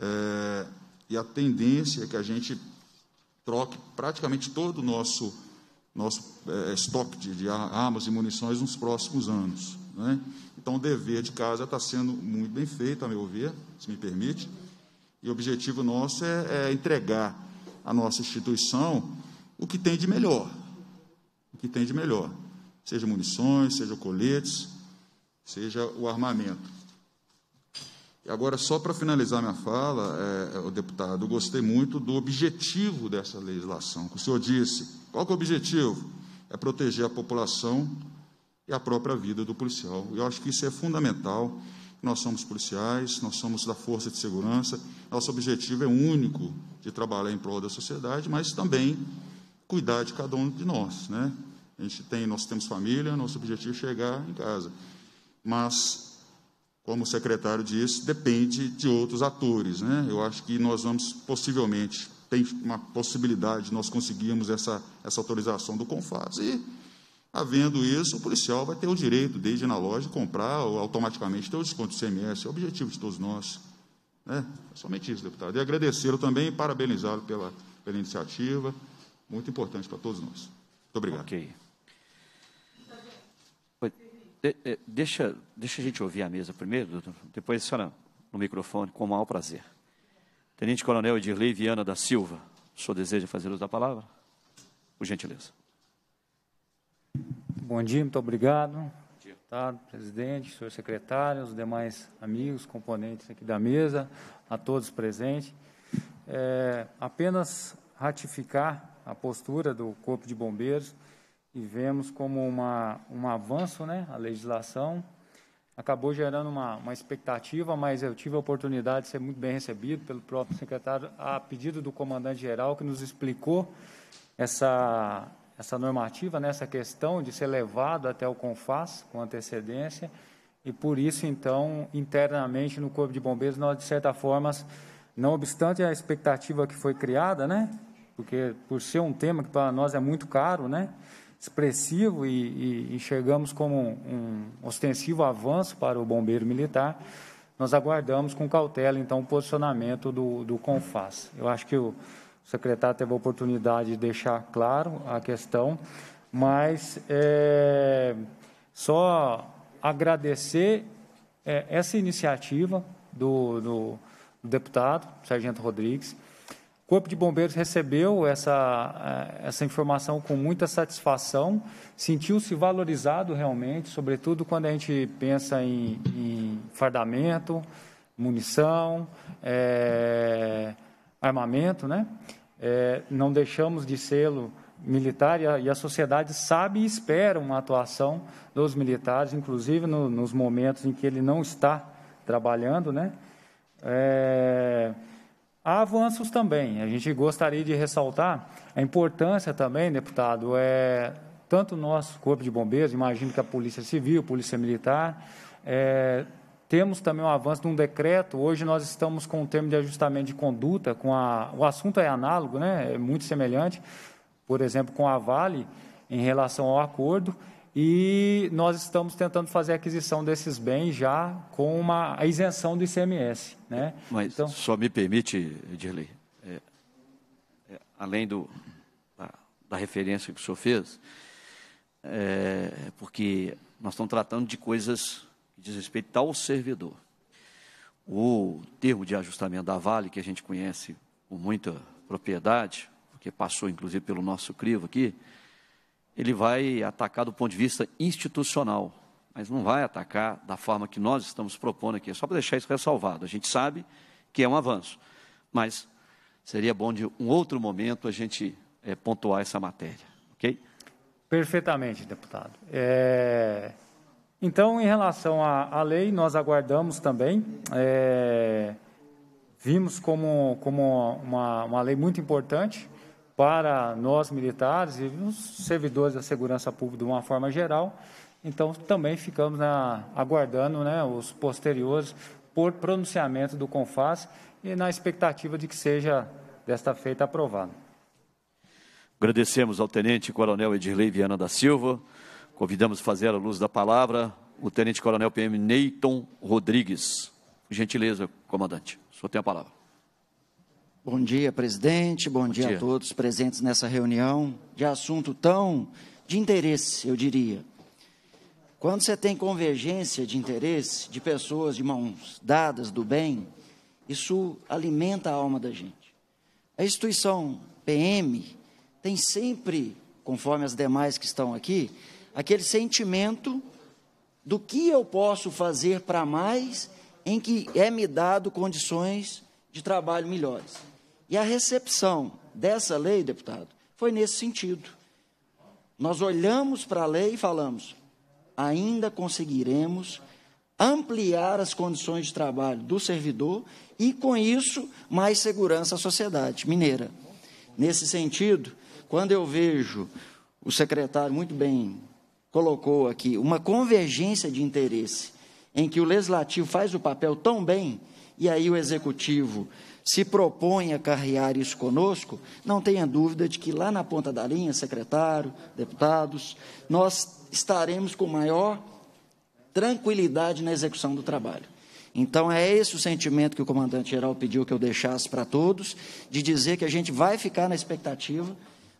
É, e a tendência é que a gente troque praticamente todo o nosso, nosso é, estoque de, de armas e munições nos próximos anos. Né? Então, o dever de casa está sendo muito bem feito, a meu ver, se me permite. E o objetivo nosso é, é entregar à nossa instituição o que tem de melhor. O que tem de melhor. Seja munições, seja coletes, seja o armamento. E agora, só para finalizar minha fala, é, o deputado, eu gostei muito do objetivo dessa legislação. O senhor disse, qual que é o objetivo? É proteger a população e a própria vida do policial. Eu acho que isso é fundamental. Nós somos policiais, nós somos da força de segurança, nosso objetivo é único de trabalhar em prol da sociedade, mas também cuidar de cada um de nós, né? A gente tem, nós temos família, nosso objetivo é chegar em casa. Mas, como o secretário disse, depende de outros atores, né? Eu acho que nós vamos possivelmente tem uma possibilidade de nós conseguirmos essa, essa autorização do Confas e Havendo isso, o policial vai ter o direito, desde na loja, de comprar ou automaticamente ter o desconto do CMS. É o objetivo de todos nós. Né? É somente isso, deputado. E agradecê-lo também e parabenizá-lo pela, pela iniciativa, muito importante para todos nós. Muito obrigado. Ok. deixa, deixa a gente ouvir a mesa primeiro, doutor. depois a senhora no microfone, com o maior prazer. Tenente Coronel Edirley Viana da Silva, o senhor deseja fazer uso da palavra? Por gentileza. Bom dia, muito obrigado. Deputado, presidente, senhor secretário, os demais amigos, componentes aqui da mesa, a todos presentes. É, apenas ratificar a postura do Corpo de Bombeiros e vemos como uma, um avanço, né, a legislação. Acabou gerando uma, uma expectativa, mas eu tive a oportunidade de ser muito bem recebido pelo próprio secretário, a pedido do comandante-geral, que nos explicou essa essa normativa nessa né, questão de ser levado até o CONFAS com antecedência e por isso, então, internamente no Corpo de Bombeiros, nós, de certa forma, não obstante a expectativa que foi criada, né? Porque por ser um tema que para nós é muito caro, né? Expressivo e, e enxergamos como um, ostensivo avanço para o bombeiro militar, nós aguardamos com cautela, então, o posicionamento do, do CONFAS. Eu acho que o o secretário teve a oportunidade de deixar claro a questão, mas é, só agradecer é, essa iniciativa do, do, deputado Sargento Rodrigues. O Corpo de Bombeiros recebeu essa, é, essa informação com muita satisfação, sentiu-se valorizado realmente, sobretudo quando a gente pensa em, em fardamento, munição, é, armamento, né? é, não deixamos de ser militar e a, e a, sociedade sabe e espera uma atuação dos militares, inclusive no, nos momentos em que ele não está trabalhando, né? É, há avanços também. A gente gostaria de ressaltar a importância também, deputado, é tanto o nosso corpo de bombeiros, imagino que a polícia civil, polícia militar, é, temos também um avanço de um decreto. Hoje nós estamos com o um termo de ajustamento de conduta, com a, o assunto é análogo, né? é muito semelhante, por exemplo, com a Vale, em relação ao acordo, e nós estamos tentando fazer a aquisição desses bens já com uma a isenção do ICMS. Né? Mas então, só me permite, Dirley, é, é, além do, da, da, referência que o senhor fez, é, porque nós estamos tratando de coisas que diz respeito ao servidor. O termo de ajustamento da Vale, que a gente conhece com muita propriedade, porque passou inclusive pelo nosso crivo aqui, ele vai atacar do ponto de vista institucional, mas não vai atacar da forma que nós estamos propondo aqui. É só para deixar isso ressalvado. A gente sabe que é um avanço, mas seria bom de um outro momento a gente é, pontuar essa matéria, ok? Perfeitamente, deputado. É... Então, em relação à, à lei, nós aguardamos também, é, vimos como, como uma, uma lei muito importante para nós militares e os servidores da segurança pública de uma forma geral. Então, também ficamos na, aguardando né, os posteriores por pronunciamento do CONFAS e na expectativa de que seja desta feita aprovado. Agradecemos ao Tenente Coronel Edirley Viana da Silva. Convidamos fazer a luz da palavra o Tenente Coronel PM Neyton Rodrigues. Gentileza, comandante. O senhor tem a palavra. Bom dia, presidente. Bom, Bom dia, dia a todos presentes nessa reunião de assunto tão de interesse, eu diria. Quando você tem convergência de interesse de pessoas de mãos dadas do bem, isso alimenta a alma da gente. A instituição PM tem sempre, conforme as demais que estão aqui, aquele sentimento do que eu posso fazer para mais em que é me dado condições de trabalho melhores. E a recepção dessa lei, deputado, foi nesse sentido. Nós olhamos para a lei e falamos: ainda conseguiremos ampliar as condições de trabalho do servidor e, com isso, mais segurança à sociedade mineira. Nesse sentido, quando eu vejo o secretário muito bem colocou aqui, uma convergência de interesse, em que o legislativo faz o papel tão bem e aí o executivo se propõe a carrear isso conosco, não tenha dúvida de que lá na ponta da linha, secretário, deputados, nós estaremos com maior tranquilidade na execução do trabalho. Então, é esse o sentimento que o comandante geral pediu que eu deixasse para todos, de dizer que a gente vai ficar na expectativa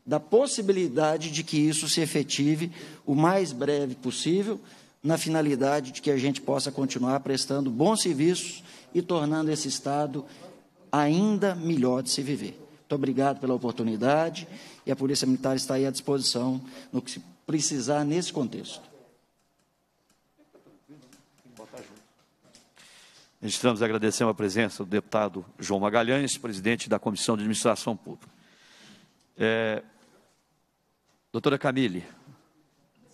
da possibilidade de que isso se efetive o mais breve possível, na finalidade de que a gente possa continuar prestando bons serviços e tornando esse Estado ainda melhor de se viver. Muito obrigado pela oportunidade e a Polícia Militar está aí à disposição no que se precisar nesse contexto. Estamos e agradecemos a presença do deputado João Magalhães, presidente da Comissão de Administração Pública. É, doutora Camille,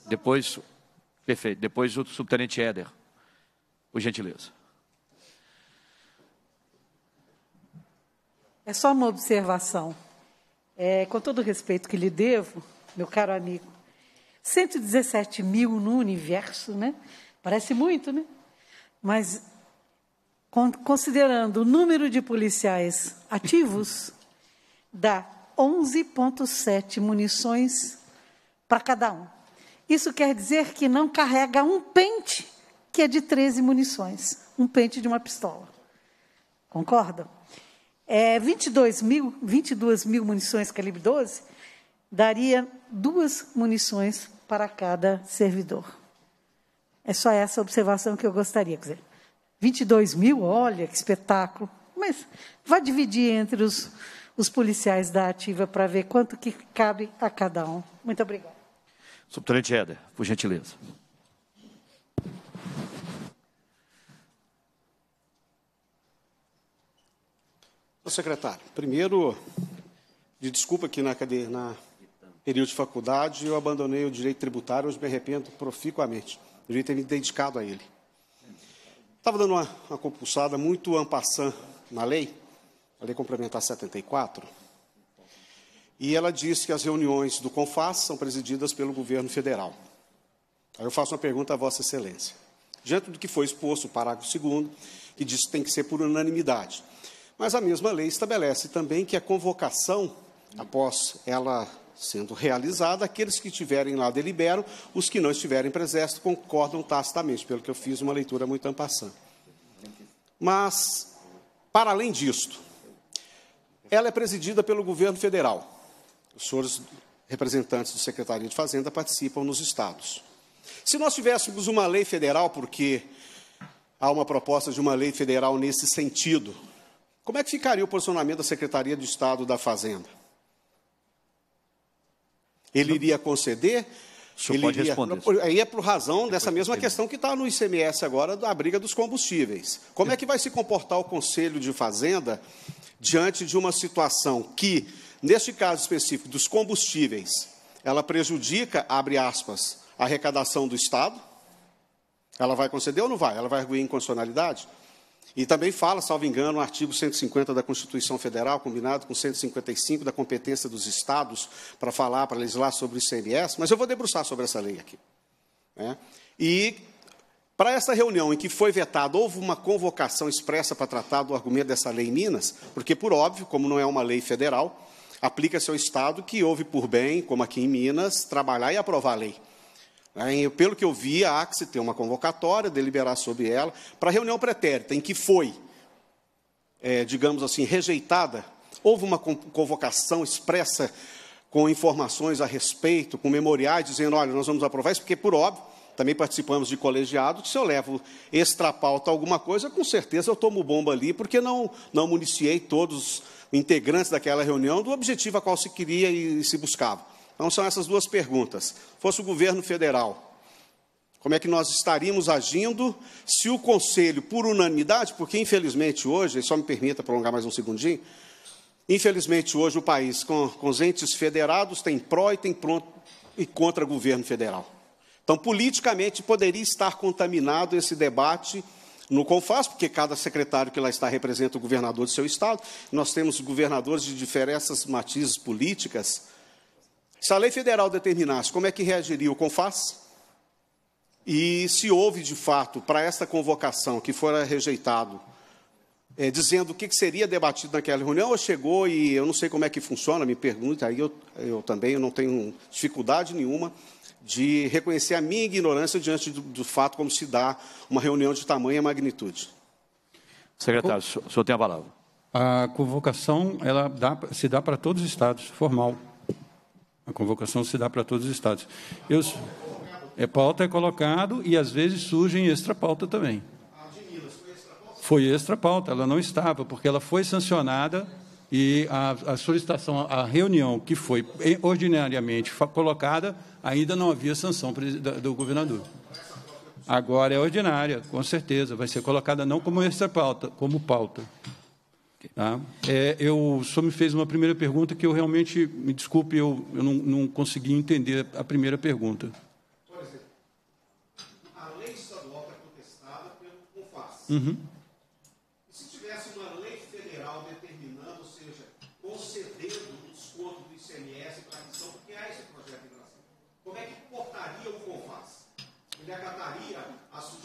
depois, perfeito, depois o subtenente Éder, por gentileza. É só uma observação. É, com todo o respeito que lhe devo, meu caro amigo, 117 mil no universo, né? Parece muito, né? Mas considerando o número de policiais ativos, dá 11,7 munições para cada um. Isso quer dizer que não carrega um pente que é de 13 munições, um pente de uma pistola. Concordam? É, 22 mil, 22 mil munições calibre 12 daria duas munições para cada servidor. É só essa observação que eu gostaria. Quer dizer, 22 mil, olha que espetáculo. Mas vai dividir entre os, os policiais da ativa para ver quanto que cabe a cada um. Muito obrigada. Subtenente Éder, por gentileza. Secretário, primeiro, de desculpa que na, cadeia, na período de faculdade eu abandonei o direito tributário, hoje me arrependo proficuamente. Devia ter me dedicado a ele. Estava dando uma, uma compulsada muito ampassã na lei, a Lei Complementar 74, e ela diz que as reuniões do CONFAS são presididas pelo governo federal. Aí eu faço uma pergunta à Vossa Excelência. Diante do que foi exposto, o parágrafo 2, que diz que tem que ser por unanimidade. Mas a mesma lei estabelece também que a convocação, após ela sendo realizada, aqueles que estiverem lá deliberam, os que não estiverem presentes concordam tacitamente, pelo que eu fiz uma leitura muito ampassã. Mas, para além disto, ela é presidida pelo governo federal. Os senhores representantes do Secretaria de Fazenda participam nos estados. Se nós tivéssemos uma lei federal, porque há uma proposta de uma lei federal nesse sentido, como é que ficaria o posicionamento da Secretaria de Estado da Fazenda? Ele iria conceder? O ele pode iria... responder. Aí é por razão Depois dessa mesma questão que está no ICMS agora, da briga dos combustíveis. Como é que vai se comportar o Conselho de Fazenda diante de uma situação que neste caso específico dos combustíveis, ela prejudica, abre aspas, a arrecadação do Estado? Ela vai conceder ou não vai? Ela vai arguir inconstitucionalidade? E também fala, salvo engano, o artigo 150 da Constituição Federal, combinado com 155 da competência dos Estados para falar, para legislar sobre o ICMS, mas eu vou debruçar sobre essa lei aqui. Né? E para essa reunião em que foi vetado, houve uma convocação expressa para tratar do argumento dessa lei em Minas, porque, por óbvio, como não é uma lei federal, aplica-se ao Estado que houve por bem, como aqui em Minas, trabalhar e aprovar a lei. Pelo que eu vi, a AXE tem uma convocatória, deliberar sobre ela, para reunião pretérita, em que foi, é, digamos assim, rejeitada. Houve uma convocação expressa com informações a respeito, com memoriais, dizendo, olha, nós vamos aprovar isso, porque, por óbvio, também participamos de colegiado, que se eu levo extra pauta alguma coisa, com certeza eu tomo bomba ali, porque não, não municiei todos integrantes daquela reunião do objetivo a qual se queria e se buscava. Então são essas duas perguntas. Fosse o governo federal, como é que nós estaríamos agindo se o conselho, por unanimidade, porque infelizmente hoje, e só me permita prolongar mais um segundinho, infelizmente hoje o país com, com os entes federados tem pró e tem pronto e contra governo federal. Então, politicamente, poderia estar contaminado esse debate no CONFAS, porque cada secretário que lá está representa o governador do seu estado. Nós temos governadores de diferentes matizes políticas. Se a lei federal determinasse como é que reagiria o CONFAS, e se houve de fato para esta convocação que fora rejeitado, é, dizendo o que, seria debatido naquela reunião, ou chegou e eu não sei como é que funciona, me pergunta, aí eu, eu também não tenho dificuldade nenhuma de reconhecer a minha ignorância diante do, do fato como se dá uma reunião de tamanha magnitude. Secretário, o senhor tem a palavra. A convocação ela dá, se dá para todos os estados, formal. A convocação se dá para todos os estados. Eu, é pauta é colocado e às vezes surge em extra pauta também. Foi extra pauta, ela não estava, porque ela foi sancionada e a, a solicitação, a reunião que foi ordinariamente colocada, ainda não havia sanção do governador. Agora é ordinária, com certeza, vai ser colocada não como extra pauta, como pauta. Tá? É, eu só me fez uma primeira pergunta que eu realmente, me desculpe, eu, eu não, não consegui entender a primeira pergunta. Por exemplo, a lei estadual está contestada pelo COFAS. Uhum.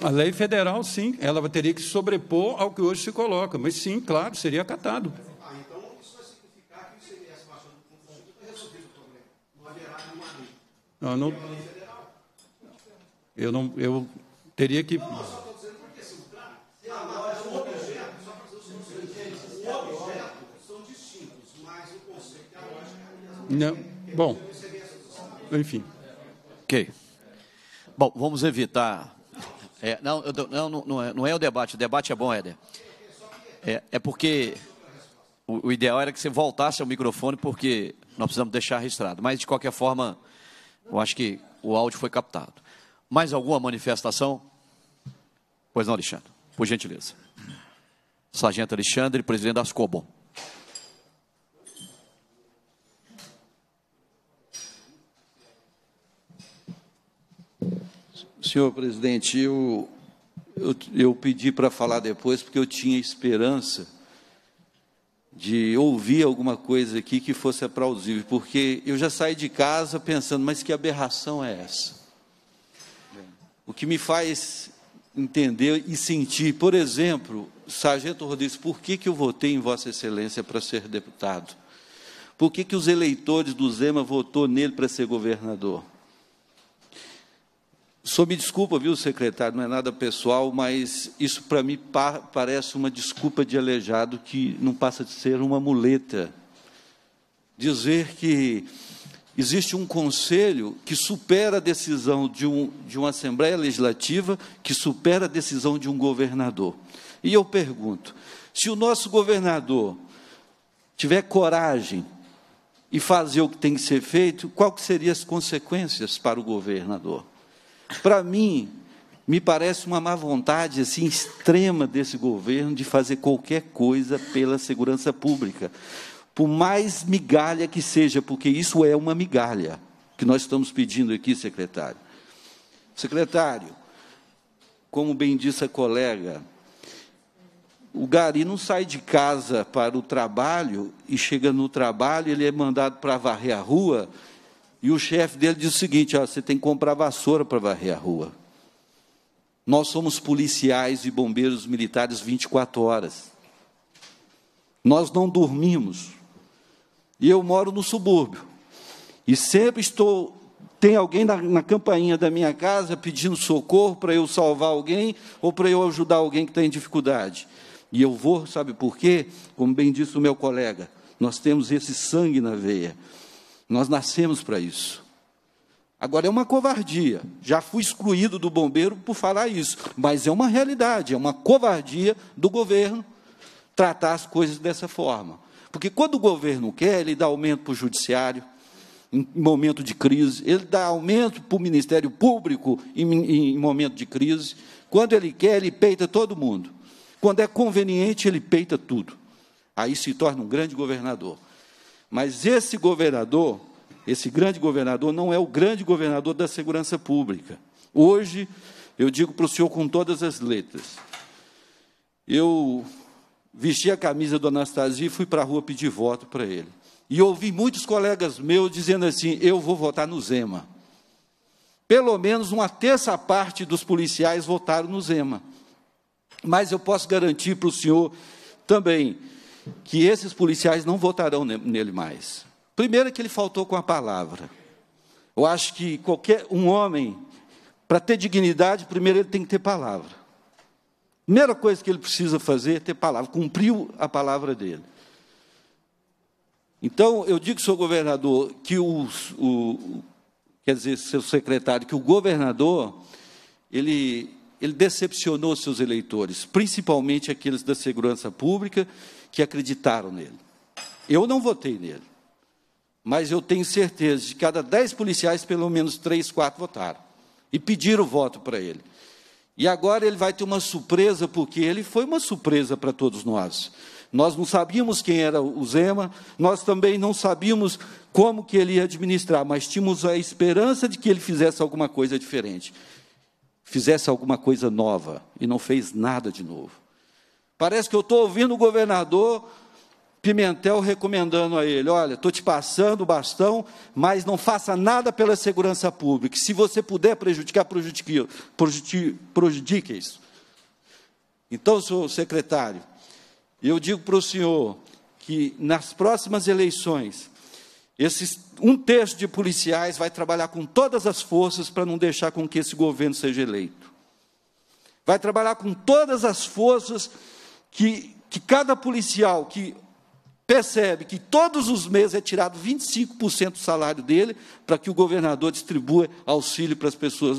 A lei federal, sim, ela teria que sobrepor ao que hoje se coloca, mas sim, claro, seria acatado. Ah, então isso vai significar que o o problema. Não haverá nenhuma lei. Não, não... É eu não. Eu teria que. Não, não, só estou dizendo porque assim, é o o objeto, o objeto são distintos, mas o conceito e a lógica é Bom, enfim. Ok. Bom, vamos evitar é, não, não, não, é, não é o debate. O debate é bom, Éder. É, é porque o, o, ideal era que você voltasse ao microfone, porque nós precisamos deixar registrado. Mas, de qualquer forma, eu acho que o áudio foi captado. Mais alguma manifestação? Pois não, Alexandre. Por gentileza. Sargento Alexandre, presidente da Ascobom. Senhor presidente, eu, eu, eu pedi para falar depois porque eu tinha esperança de ouvir alguma coisa aqui que fosse aplausível, porque eu já saí de casa pensando, mas que aberração é essa? O que me faz entender e sentir, por exemplo, Sargento Rodrigues, por que, que eu votei em Vossa Excelência para ser deputado? Por que, que os eleitores do Zema votou nele para ser governador? Só me desculpa, viu, secretário, não é nada pessoal, mas isso para mim pa parece uma desculpa de aleijado que não passa de ser uma muleta. Dizer que existe um conselho que supera a decisão de, um, de uma Assembleia Legislativa, que supera a decisão de um governador. E eu pergunto: se o nosso governador tiver coragem e fazer o que tem que ser feito, qual que seriam as consequências para o governador? Para mim, me parece uma má vontade assim extrema desse governo de fazer qualquer coisa pela segurança pública. Por mais migalha que seja, porque isso é uma migalha que nós estamos pedindo aqui, secretário. Secretário, como bem disse a colega, o gari não sai de casa para o trabalho e chega no trabalho, ele é mandado para varrer a rua e o chefe dele diz o seguinte: você tem que comprar vassoura para varrer a rua. Nós somos policiais e bombeiros militares 24 horas. Nós não dormimos. E eu moro no subúrbio. E sempre estou. Tem alguém na, na campainha da minha casa pedindo socorro para eu salvar alguém ou para eu ajudar alguém que está em dificuldade. E eu vou, sabe por quê? Como bem disse o meu colega, nós temos esse sangue na veia. Nós nascemos para isso. Agora, é uma covardia. Já fui excluído do bombeiro por falar isso, mas é uma realidade, é uma covardia do governo tratar as coisas dessa forma. Porque quando o governo quer, ele dá aumento para o judiciário, em momento de crise, ele dá aumento para o Ministério Público em, em momento de crise. Quando ele quer, ele peita todo mundo. Quando é conveniente, ele peita tudo. Aí se torna um grande governador. Mas esse governador, esse grande governador, não é o grande governador da segurança pública. Hoje, eu digo para o senhor com todas as letras: eu vesti a camisa do Anastasia e fui para a rua pedir voto para ele. E ouvi muitos colegas meus dizendo assim: eu vou votar no Zema. Pelo menos uma terça parte dos policiais votaram no Zema. Mas eu posso garantir para o senhor também que esses policiais não votarão nele mais. Primeiro que ele faltou com a palavra. Eu acho que qualquer um homem, para ter dignidade, primeiro ele tem que ter palavra. Primeira coisa que ele precisa fazer é ter palavra, cumpriu a palavra dele. Então, eu digo, senhor governador, que o, quer dizer, seu secretário, que o governador, ele, ele decepcionou seus eleitores, principalmente aqueles da segurança pública, que acreditaram nele. Eu não votei nele, mas eu tenho certeza de que cada dez policiais, pelo menos três, quatro votaram e pediram voto para ele. E agora ele vai ter uma surpresa, porque ele foi uma surpresa para todos nós. Nós não sabíamos quem era o Zema, nós também não sabíamos como que ele ia administrar, mas tínhamos a esperança de que ele fizesse alguma coisa diferente, fizesse alguma coisa nova, e não fez nada de novo. Parece que eu estou ouvindo o governador Pimentel recomendando a ele: olha, estou te passando o bastão, mas não faça nada pela segurança pública. Se você puder prejudicar, prejudique, prejudique, prejudique isso. Então, senhor secretário, eu digo para o senhor que nas próximas eleições, esses, um terço de policiais vai trabalhar com todas as forças para não deixar com que esse governo seja eleito. Vai trabalhar com todas as forças que, que cada policial que percebe que todos os meses é tirado 25% do salário dele para que o governador distribua auxílio para as pessoas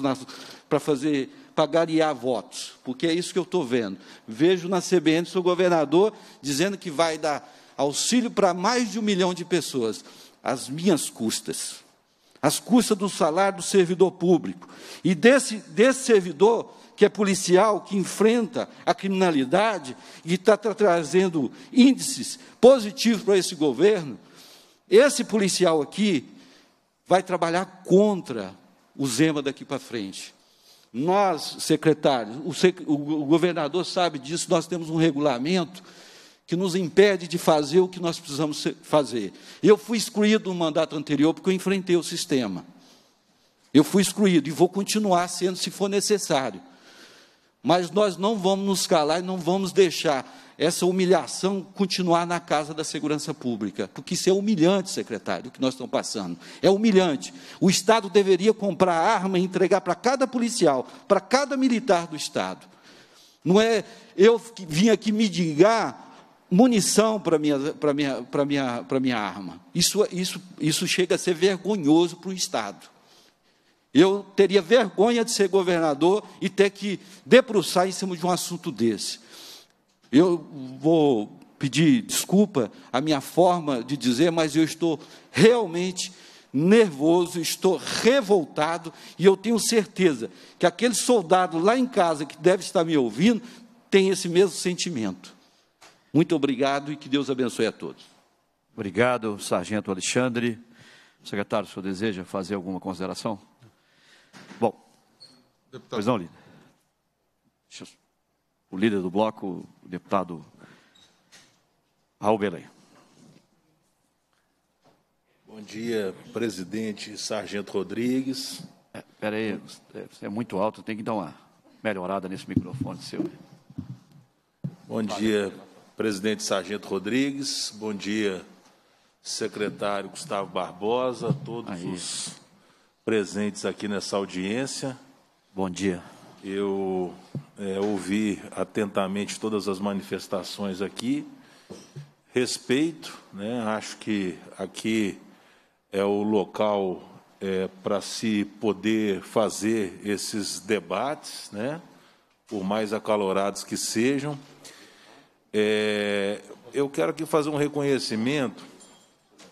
para fazer pagariar votos, porque é isso que eu estou vendo. Vejo na CBN seu governador dizendo que vai dar auxílio para mais de um milhão de pessoas, às minhas custas, às custas do salário do servidor público. E desse, desse servidor, que é policial, que enfrenta a criminalidade e está trazendo índices positivos para esse governo, esse policial aqui vai trabalhar contra o Zema daqui para frente. Nós, secretários, o, sec, o, governador sabe disso, nós temos um regulamento que nos impede de fazer o que nós precisamos fazer. Eu fui excluído no mandato anterior porque eu enfrentei o sistema. Eu fui excluído e vou continuar sendo se for necessário. Mas nós não vamos nos calar e não vamos deixar essa humilhação continuar na casa da segurança pública, porque isso é humilhante, secretário, o que nós estamos passando. É humilhante. O Estado deveria comprar arma e entregar para cada policial, para cada militar do Estado. Não é eu vim aqui me digar munição para minha para minha para minha para minha arma. Isso é, isso isso chega a ser vergonhoso para o Estado. Eu teria vergonha de ser governador e ter que debruçar em cima de um assunto desse. Eu vou pedir desculpa a minha forma de dizer, mas eu estou realmente nervoso, estou revoltado e eu tenho certeza que aquele soldado lá em casa que deve estar me ouvindo tem esse mesmo sentimento. Muito obrigado e que Deus abençoe a todos. Obrigado, Sargento Alexandre. Secretário, o senhor deseja fazer alguma consideração? Bom, deputado. pois não, líder. Eu... O líder do bloco, o deputado Raul Belém. Bom dia, presidente Sargento Rodrigues. É, peraí, é, você é muito alto, tem que dar uma melhorada nesse microfone seu. Bom dia, presidente Sargento Rodrigues. Bom dia, secretário Gustavo Barbosa, todos Aí. os presentes aqui nessa audiência. Bom dia. Eu é, ouvi atentamente todas as manifestações aqui. Respeito, né? acho que aqui é o local é, para se poder fazer esses debates, né? por mais acalorados que sejam. É, eu quero aqui fazer um reconhecimento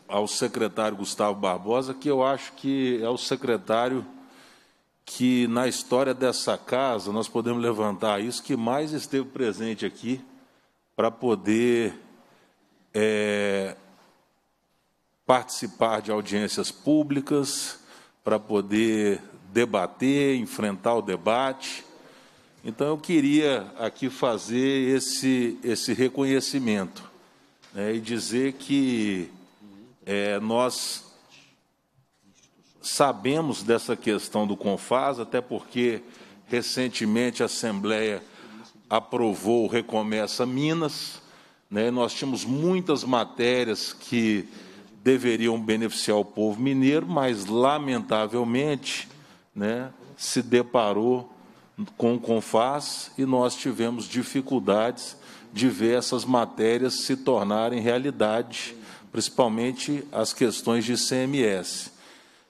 ao secretário Gustavo Barbosa, que eu acho que é o secretário que, na história dessa casa, nós podemos levantar isso, que mais esteve presente aqui para poder é, participar de audiências públicas, para poder debater, enfrentar o debate. Então, eu queria aqui fazer esse, esse reconhecimento né, e dizer que é, nós sabemos dessa questão do CONFAS, até porque recentemente a Assembleia aprovou o Recomeça Minas. Né? Nós tínhamos muitas matérias que deveriam beneficiar o povo mineiro, mas, lamentavelmente, né, se deparou com o CONFAS e nós tivemos dificuldades de ver essas matérias se tornarem realidade principalmente as questões de CMS.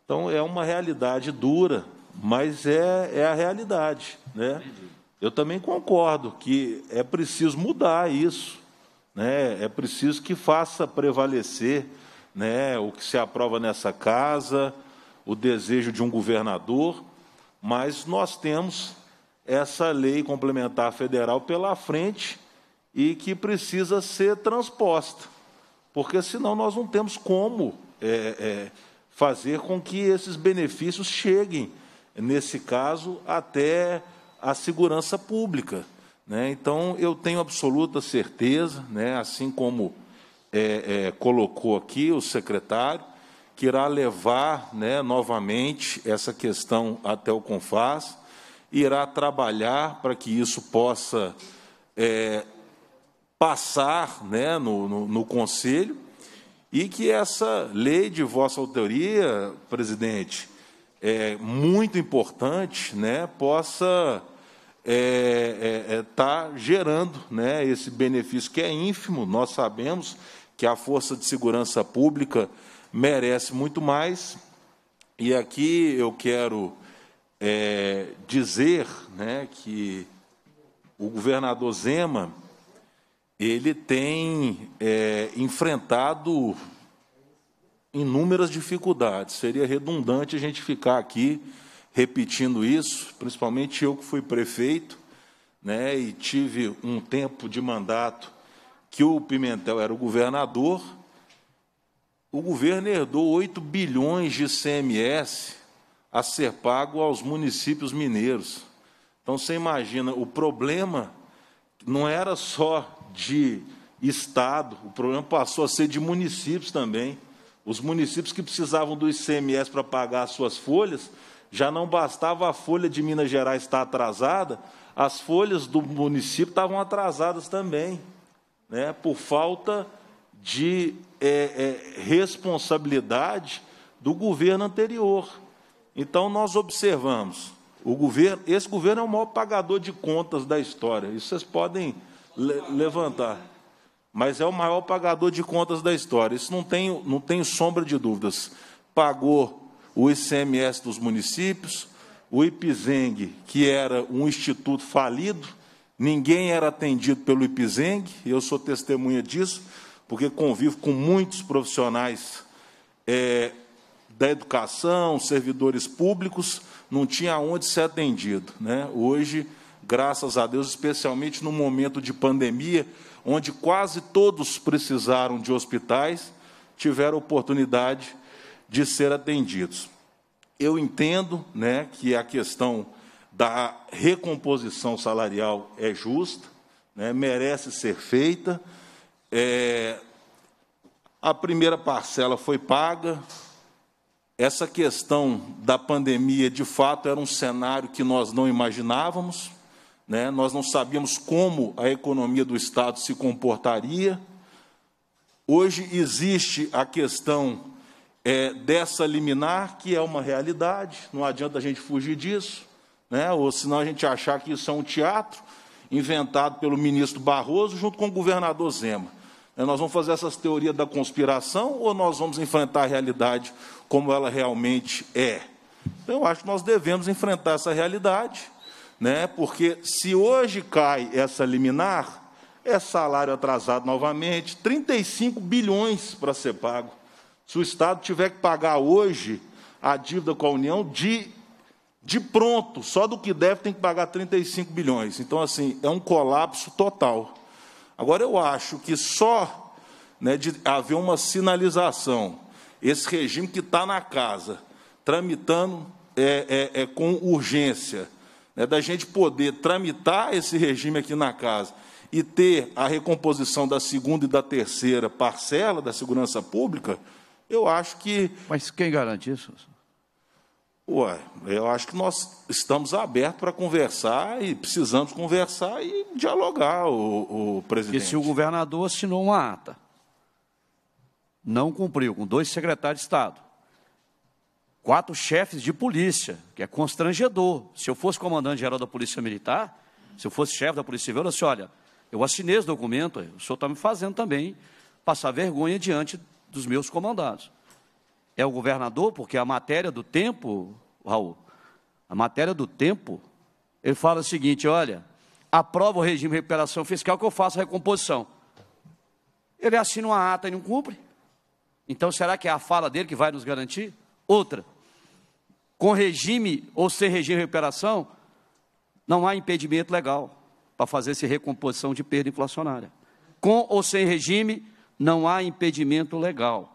Então, é uma realidade dura, mas é, é a realidade. Né? Eu também concordo que é preciso mudar isso. Né? É preciso que faça prevalecer né, o que se aprova nessa casa, o desejo de um governador, mas nós temos essa lei complementar federal pela frente e que precisa ser transposta porque senão nós não temos como é, é, fazer com que esses benefícios cheguem, nesse caso, até a segurança pública. Né? Então, eu tenho absoluta certeza, né, assim como é, é colocou aqui o secretário, que irá levar né, novamente essa questão até o CONFAS, irá trabalhar para que isso possa é, passar né, no, no, no Conselho e que essa lei de vossa autoria, presidente, é muito importante, né, possa estar é, é, é, tá gerando né, esse benefício que é ínfimo. Nós sabemos que a força de segurança pública merece muito mais. E aqui eu quero é, dizer né, que o governador Zema ele tem é, enfrentado inúmeras dificuldades. Seria redundante a gente ficar aqui repetindo isso, principalmente eu que fui prefeito, né, e tive um tempo de mandato que o Pimentel era o governador. O governo herdou 8 bilhões de CMS a ser pago aos municípios mineiros. Então você imagina, o problema não era só de Estado, o problema passou a ser de municípios também. Os municípios que precisavam do ICMS para pagar as suas folhas, já não bastava a folha de Minas Gerais estar atrasada, as folhas do município estavam atrasadas também, né, por falta de é, é, responsabilidade do governo anterior. Então, nós observamos, o governo, esse governo é o maior pagador de contas da história, isso vocês podem le levantar. Mas é o maior pagador de contas da história. Isso não tem, não tem sombra de dúvidas. Pagou o ICMS dos municípios, o IPZENG, que era um instituto falido, ninguém era atendido pelo IPZENG, eu sou testemunha disso, porque convivo com muitos profissionais é, da educação, servidores públicos, não tinha onde ser atendido. Né? Hoje, graças a Deus, especialmente no momento de pandemia, onde quase todos precisaram de hospitais, tiveram oportunidade de ser atendidos. Eu entendo né, que a questão da recomposição salarial é justa, né, merece ser feita. É, a primeira parcela foi paga. Essa questão da pandemia, de fato, era um cenário que nós não imaginávamos né? nós não sabíamos como a economia do Estado se comportaria. Hoje existe a questão é, dessa liminar, que é uma realidade, não adianta a gente fugir disso, né? ou senão a gente achar que isso é um teatro inventado pelo ministro Barroso junto com o governador Zema. Né? Nós vamos fazer essas teorias da conspiração ou nós vamos enfrentar a realidade como ela realmente é? Então, eu acho que nós devemos enfrentar essa realidade né? Porque se hoje cai essa liminar, é salário atrasado novamente, 35 bilhões para ser pago. Se o Estado tiver que pagar hoje a dívida com a União de de pronto, só do que deve tem que pagar 35 bilhões. Então assim, é um colapso total. Agora eu acho que só né, de haver uma sinalização, esse regime que está na casa, tramitando é, é, é com urgência, né, da gente poder tramitar esse regime aqui na casa e ter a recomposição da segunda e da terceira parcela da segurança pública, eu acho que. Mas quem garante isso? Ué, eu acho que nós estamos abertos para conversar e precisamos conversar e dialogar, o, o presidente. E se o governador assinou uma ata, não cumpriu, com dois secretários de Estado, quatro chefes de polícia, que é constrangedor. Se eu fosse comandante-geral da Polícia Militar, se eu fosse chefe da Polícia Civil, eu disse, olha, eu assinei esse documento, o senhor está me fazendo também passar vergonha diante dos meus comandados. É o governador, porque a matéria do tempo, Raul, a matéria do tempo, ele fala o seguinte, olha, aprova o regime de recuperação fiscal que eu faço a recomposição. Ele assina uma ata e não cumpre. Então, será que é a fala dele que vai nos garantir? Outra, com regime ou sem regime de recuperação, não há impedimento legal para fazer essa recomposição de perda inflacionária. Com ou sem regime, não há impedimento legal.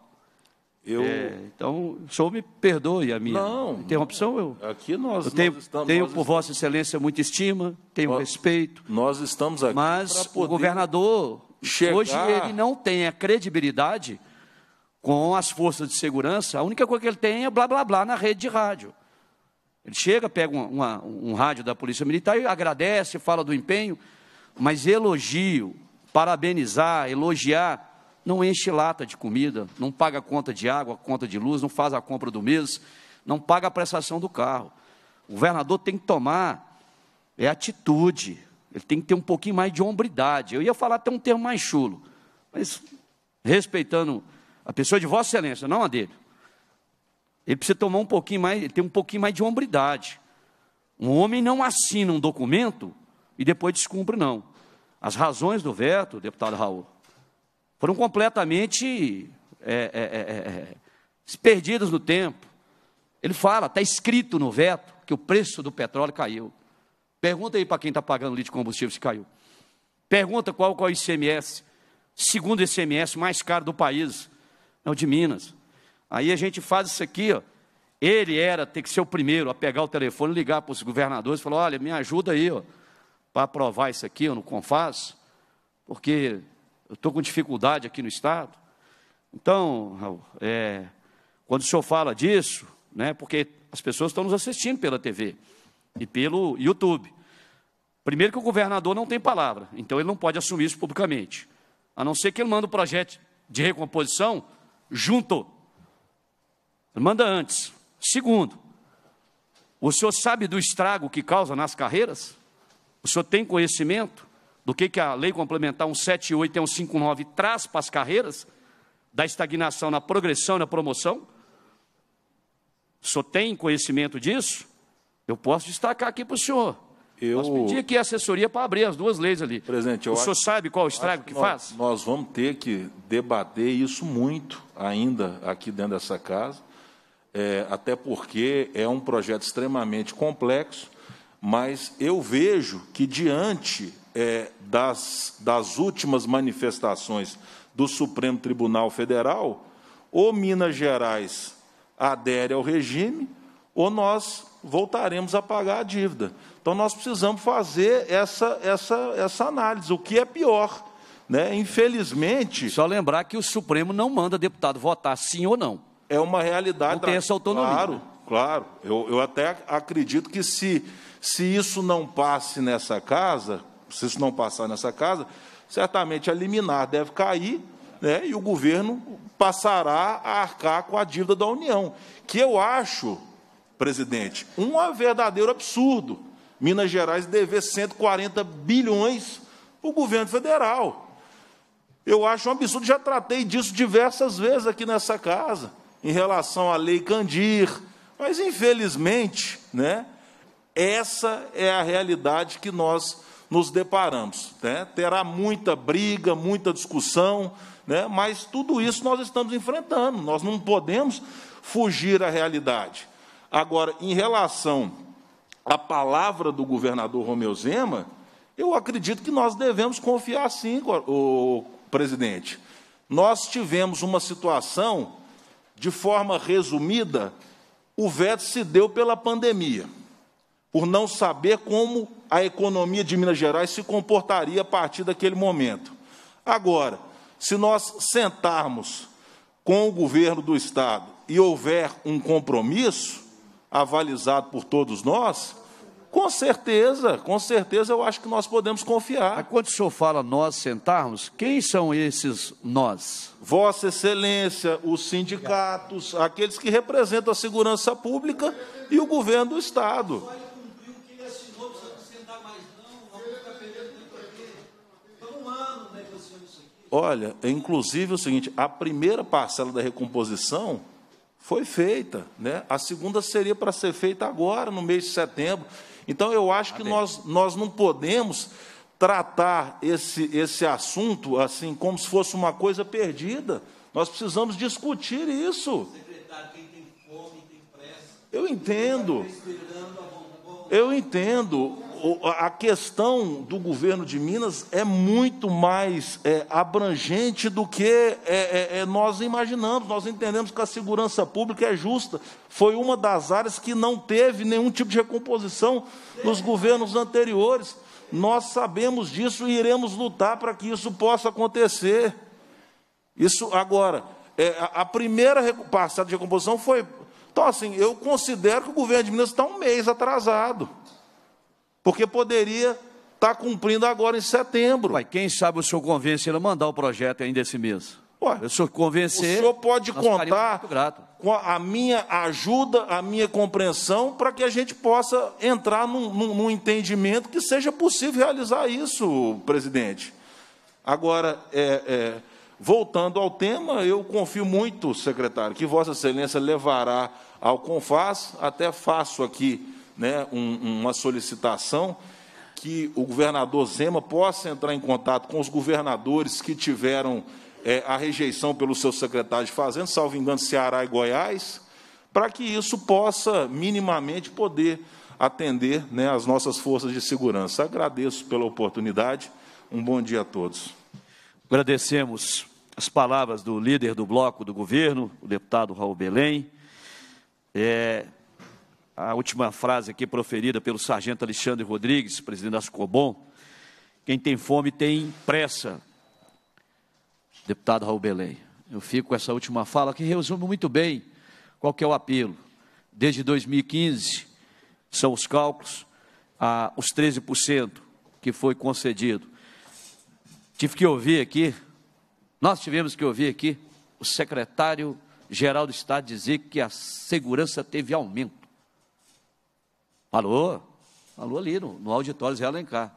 Eu... É, então, o senhor me perdoe a minha não, interrupção. Eu, aqui nós, eu tenho, nós estamos, tenho nós por Vossa Excelência muita estima, tenho nós, respeito. Nós estamos aqui. Mas o governador, chegar... hoje, ele não tem a credibilidade com as forças de segurança, a única coisa que ele tem é blá blá blá na rede de rádio. Ele chega, pega uma, uma, um rádio da Polícia Militar e agradece, fala do empenho, mas elogio, parabenizar, elogiar, não enche lata de comida, não paga conta de água, conta de luz, não faz a compra do mês, não paga a prestação do carro. O governador tem que tomar é atitude, ele tem que ter um pouquinho mais de hombridade. Eu ia falar até um termo mais chulo, mas respeitando a pessoa é de Vossa Excelência, não a dele. Ele precisa tomar um pouquinho mais, ele tem um pouquinho mais de hombridade. Um homem não assina um documento e depois descumpre, não. As razões do veto, deputado Raul, foram completamente é, é, é, é, é perdidas no tempo. Ele fala, está escrito no veto que o preço do petróleo caiu. Pergunta aí para quem está pagando litro de combustível se caiu. Pergunta qual, qual é o ICMS, segundo ICMS mais caro do país é o de Minas. Aí a gente faz isso aqui, ó. Ele era ter que ser o primeiro a pegar o telefone, ligar para os governadores e falar: olha, me ajuda aí, ó, para aprovar isso aqui, eu não confaz, porque eu estou com dificuldade aqui no Estado. Então, é, quando o senhor fala disso, né, porque as pessoas estão nos assistindo pela TV e pelo YouTube. Primeiro que o governador não tem palavra, então ele não pode assumir isso publicamente. A não ser que ele mande o um projeto de recomposição junto. manda antes. Segundo, o senhor sabe do estrago que causa nas carreiras? O senhor tem conhecimento do que, que a lei complementar 178 e 159 traz para as carreiras? Da estagnação na progressão e na promoção? O senhor tem conhecimento disso? Eu posso destacar aqui para o senhor. Eu... Nós pedir aqui assessoria para abrir as duas leis ali. Presidente, o senhor sabe qual o estrago que, que nós, faz? Nós vamos ter que debater isso muito ainda aqui dentro dessa casa, é, até porque é um projeto extremamente complexo, mas eu vejo que diante é, das, das últimas manifestações do Supremo Tribunal Federal, ou Minas Gerais adere ao regime, ou nós voltaremos a pagar a dívida. Então nós precisamos fazer essa, essa, essa análise, o que é pior. Né? Infelizmente. Só lembrar que o Supremo não manda deputado votar sim ou não. É uma realidade. Não tem essa autonomia. Claro, né? claro. Eu, eu até acredito que se, se isso não passe nessa casa, se isso não passar nessa casa, certamente a liminar deve cair né? e o governo passará a arcar com a dívida da União. Que eu acho, presidente, um verdadeiro absurdo. Minas Gerais dever 140 bilhões para o governo federal. Eu acho um absurdo, já tratei disso diversas vezes aqui nessa casa, em relação à Lei Candir. Mas, infelizmente, né, essa é a realidade que nós nos deparamos. Né? Terá muita briga, muita discussão, né? mas tudo isso nós estamos enfrentando. Nós não podemos fugir à realidade. Agora, em relação a palavra do governador Romeu Zema, eu acredito que nós devemos confiar sim, o presidente. Nós tivemos uma situação, de forma resumida, o veto se deu pela pandemia, por não saber como a economia de Minas Gerais se comportaria a partir daquele momento. Agora, se nós sentarmos com o governo do Estado e houver um compromisso, avalizado por todos nós, com certeza, com certeza eu acho que nós podemos confiar. Mas quando o senhor fala nós sentarmos, quem são esses nós? Vossa Excelência, os sindicatos, aqueles que representam a segurança pública e o governo do Estado. Olha, inclusive é o seguinte, a primeira parcela da recomposição foi feita, né? A segunda seria para ser feita agora, no mês de setembro. Então eu acho que nós, nós não podemos tratar esse, esse assunto assim como se fosse uma coisa perdida. Nós precisamos discutir isso. Secretário, quem tem fome, tem pressa. Eu entendo. Tá eu entendo a questão do governo de Minas é muito mais é, abrangente do que é, é, é, nós imaginamos. Nós entendemos que a segurança pública é justa. Foi uma das áreas que não teve nenhum tipo de recomposição nos governos anteriores. Nós sabemos disso e iremos lutar para que isso possa acontecer. Isso agora. É, a primeira passada de recomposição foi então, assim, eu considero que o governo de Minas está um mês atrasado porque poderia estar tá cumprindo agora em setembro. Mas quem sabe o senhor convence ele a mandar o projeto ainda esse mês? Ué, o senhor convencer. O senhor pode contar com a, minha ajuda, a minha compreensão, para que a gente possa entrar num, num, num, entendimento que seja possível realizar isso, presidente. Agora, é, é, voltando ao tema, eu confio muito, secretário, que Vossa Excelência levará ao CONFAS, até faço aqui né, um, uma solicitação que o governador Zema possa entrar em contato com os governadores que tiveram é, a rejeição pelo seu secretário de Fazenda, salvo engano, Ceará e Goiás, para que isso possa minimamente poder atender né, as nossas forças de segurança. Agradeço pela oportunidade. Um bom dia a todos. Agradecemos as palavras do líder do bloco do governo, o deputado Raul Belém. É, a última frase aqui proferida pelo sargento Alexandre Rodrigues, presidente da Ascobom, quem tem fome tem pressa. Deputado Raul Belém, eu fico com essa última fala que resume muito bem qual que é o apelo. Desde 2015, são os cálculos, os 13% que foi concedido. Tive que ouvir aqui, nós tivemos que ouvir aqui o secretário-geral do Estado dizer que a segurança teve aumento. Falou, falou ali no, no auditório Zé Alencar,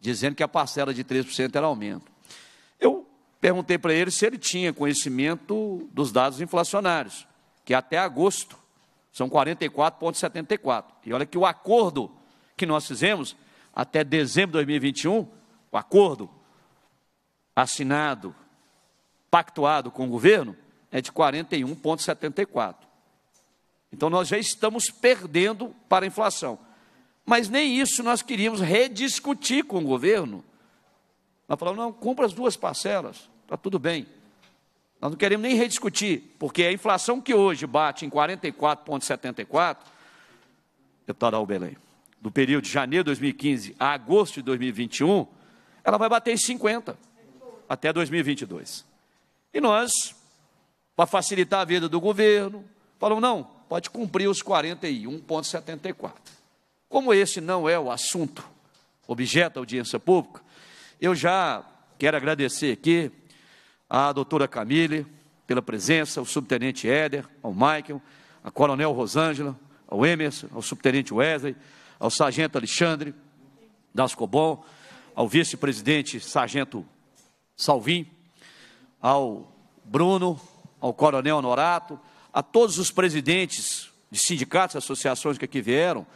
dizendo que a parcela de 3% era aumento. Eu perguntei para ele se ele tinha conhecimento dos dados inflacionários, que até agosto são 44,74. E olha que o acordo que nós fizemos até dezembro de 2021, o acordo assinado, pactuado com o governo, é de 41,74. Então nós já estamos perdendo para a inflação. Mas nem isso nós queríamos rediscutir com o governo. Nós falamos, não, compra as duas parcelas, está tudo bem. Nós não queremos nem rediscutir, porque a inflação que hoje bate em 44,74, deputada Belém, do período de janeiro de 2015 a agosto de 2021, ela vai bater em 50 até 2022. E nós, para facilitar a vida do governo, falamos, não, pode cumprir os 41,74. Como esse não é o assunto, objeto da audiência pública, eu já quero agradecer aqui à doutora Camille pela presença, ao subtenente Éder, ao Michael, ao coronel Rosângela, ao Emerson, ao subtenente Wesley, ao sargento Alexandre Dascobon, ao vice-presidente sargento Salvim, ao Bruno, ao coronel Norato, a todos os presidentes de sindicatos, associações que aqui é vieram,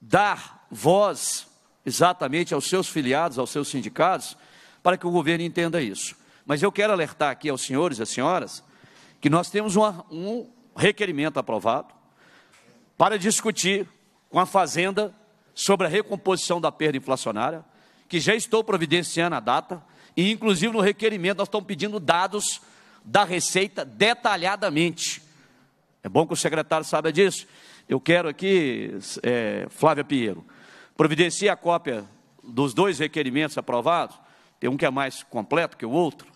dar voz exatamente aos seus filiados, aos seus sindicatos, para que o governo entenda isso. Mas eu quero alertar aqui aos senhores e às senhoras que nós temos uma, um requerimento aprovado para discutir com a Fazenda sobre a recomposição da perda inflacionária, que já estou providenciando a data, e inclusive no requerimento nós estamos pedindo dados da receita detalhadamente. É bom que o secretário saiba disso. Eu quero aqui, é, Flávia Pinheiro, providencie a cópia dos dois requerimentos aprovados. Tem um que é mais completo que o outro,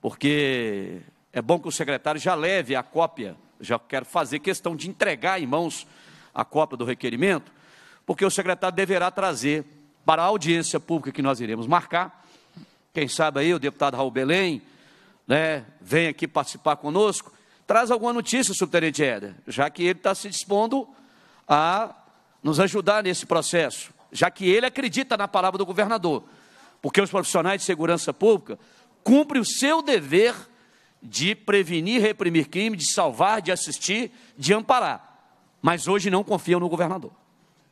porque é bom que o secretário já leve a cópia. Já quero fazer questão de entregar em mãos a cópia do requerimento, porque o secretário deverá trazer para a audiência pública que nós iremos marcar. Quem sabe aí o deputado Raul Belém, né, vem aqui participar conosco, traz alguma notícia, subtenente Éder, já que ele está se dispondo a nos ajudar nesse processo, já que ele acredita na palavra do governador, porque os profissionais de segurança pública cumprem o seu dever de prevenir, reprimir crime, de salvar, de assistir, de amparar, mas hoje não confiam no governador.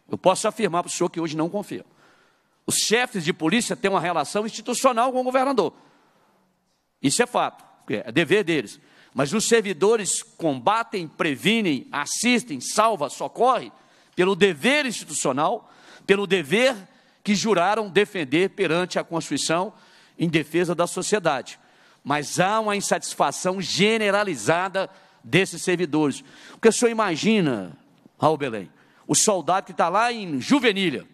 Eu posso afirmar para o senhor que hoje não confiam. Os chefes de polícia têm uma relação institucional com o governador. Isso é fato, é dever deles. Mas os servidores combatem, previnem, assistem, salvam, socorrem pelo dever institucional, pelo dever que juraram defender perante a Constituição em defesa da sociedade. Mas há uma insatisfação generalizada desses servidores. Porque o senhor imagina, Raul Belém, o soldado que está lá em Juvenilha,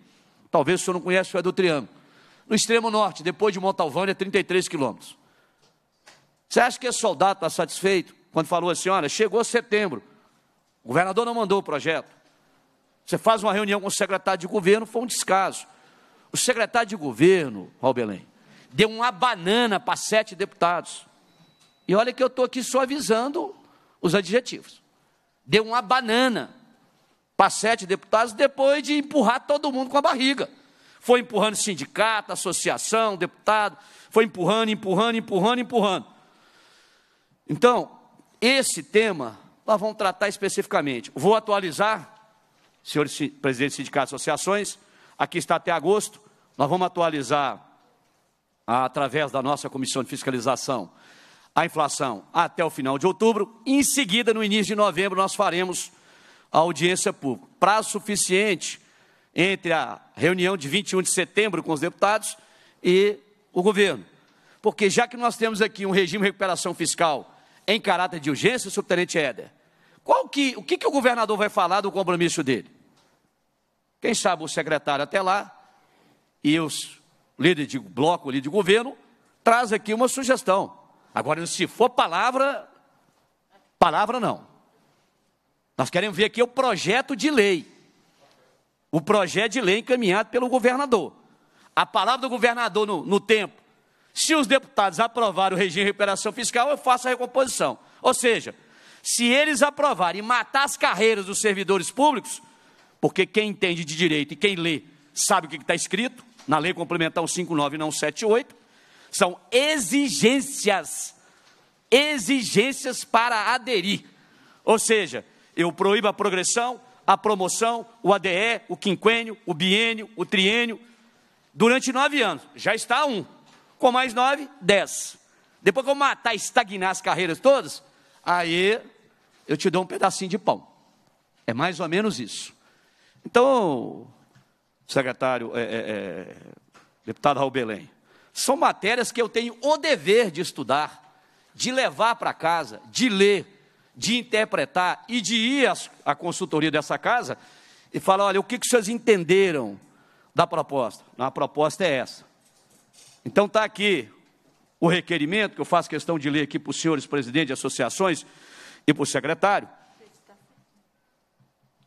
talvez o senhor não conheça o é do Triângulo, no extremo norte, depois de Montalvânia, 33 quilômetros. Você acha que esse soldado está satisfeito quando falou assim: olha, chegou setembro, o governador não mandou o projeto. Você faz uma reunião com o secretário de governo, foi um descaso. O secretário de governo, Raul Belém, deu uma banana para sete deputados. E olha que eu estou aqui suavizando os adjetivos. Deu uma banana para sete deputados depois de empurrar todo mundo com a barriga. Foi empurrando sindicato, associação, deputado, foi empurrando, empurrando, empurrando, empurrando. Então, esse tema nós vamos tratar especificamente. Vou atualizar, senhores presidentes de sindicatos e associações, aqui está até agosto, nós vamos atualizar ah, através da nossa comissão de fiscalização a inflação até o final de outubro. Em seguida, no início de novembro, nós faremos a audiência pública. Prazo suficiente entre a reunião de 21 de setembro com os deputados e o governo. Porque já que nós temos aqui um regime de recuperação fiscal em caráter de urgência, subtenente Éder? Qual que, o que, que o governador vai falar do compromisso dele? Quem sabe o secretário até lá e os líderes de bloco, líderes de governo, traz aqui uma sugestão. Agora, se for palavra, palavra não. Nós queremos ver aqui o projeto de lei. O projeto de lei encaminhado pelo governador. A palavra do governador no, no tempo se os deputados aprovarem o regime de recuperação fiscal, eu faço a recomposição. Ou seja, se eles aprovarem matar as carreiras dos servidores públicos, porque quem entende de direito e quem lê sabe o que está escrito, na Lei Complementar 159 não 78, são exigências, exigências para aderir. Ou seja, eu proíbo a progressão, a promoção, o ADE, o quinquênio, o biênio, o triênio, durante nove anos. Já está um com mais nove dez Depois que eu matar, estagnar as carreiras todas, aí eu te dou um pedacinho de pão. É mais ou menos isso. Então, secretário, é, é, é, deputado Raul Belém, são matérias que eu tenho o dever de estudar, de levar para casa, de ler, de interpretar e de ir à consultoria dessa casa e falar: olha, o que, que vocês entenderam da proposta? A proposta é essa. Então está aqui o requerimento, que eu faço questão de ler aqui para os senhores presidentes de associações e para o secretário.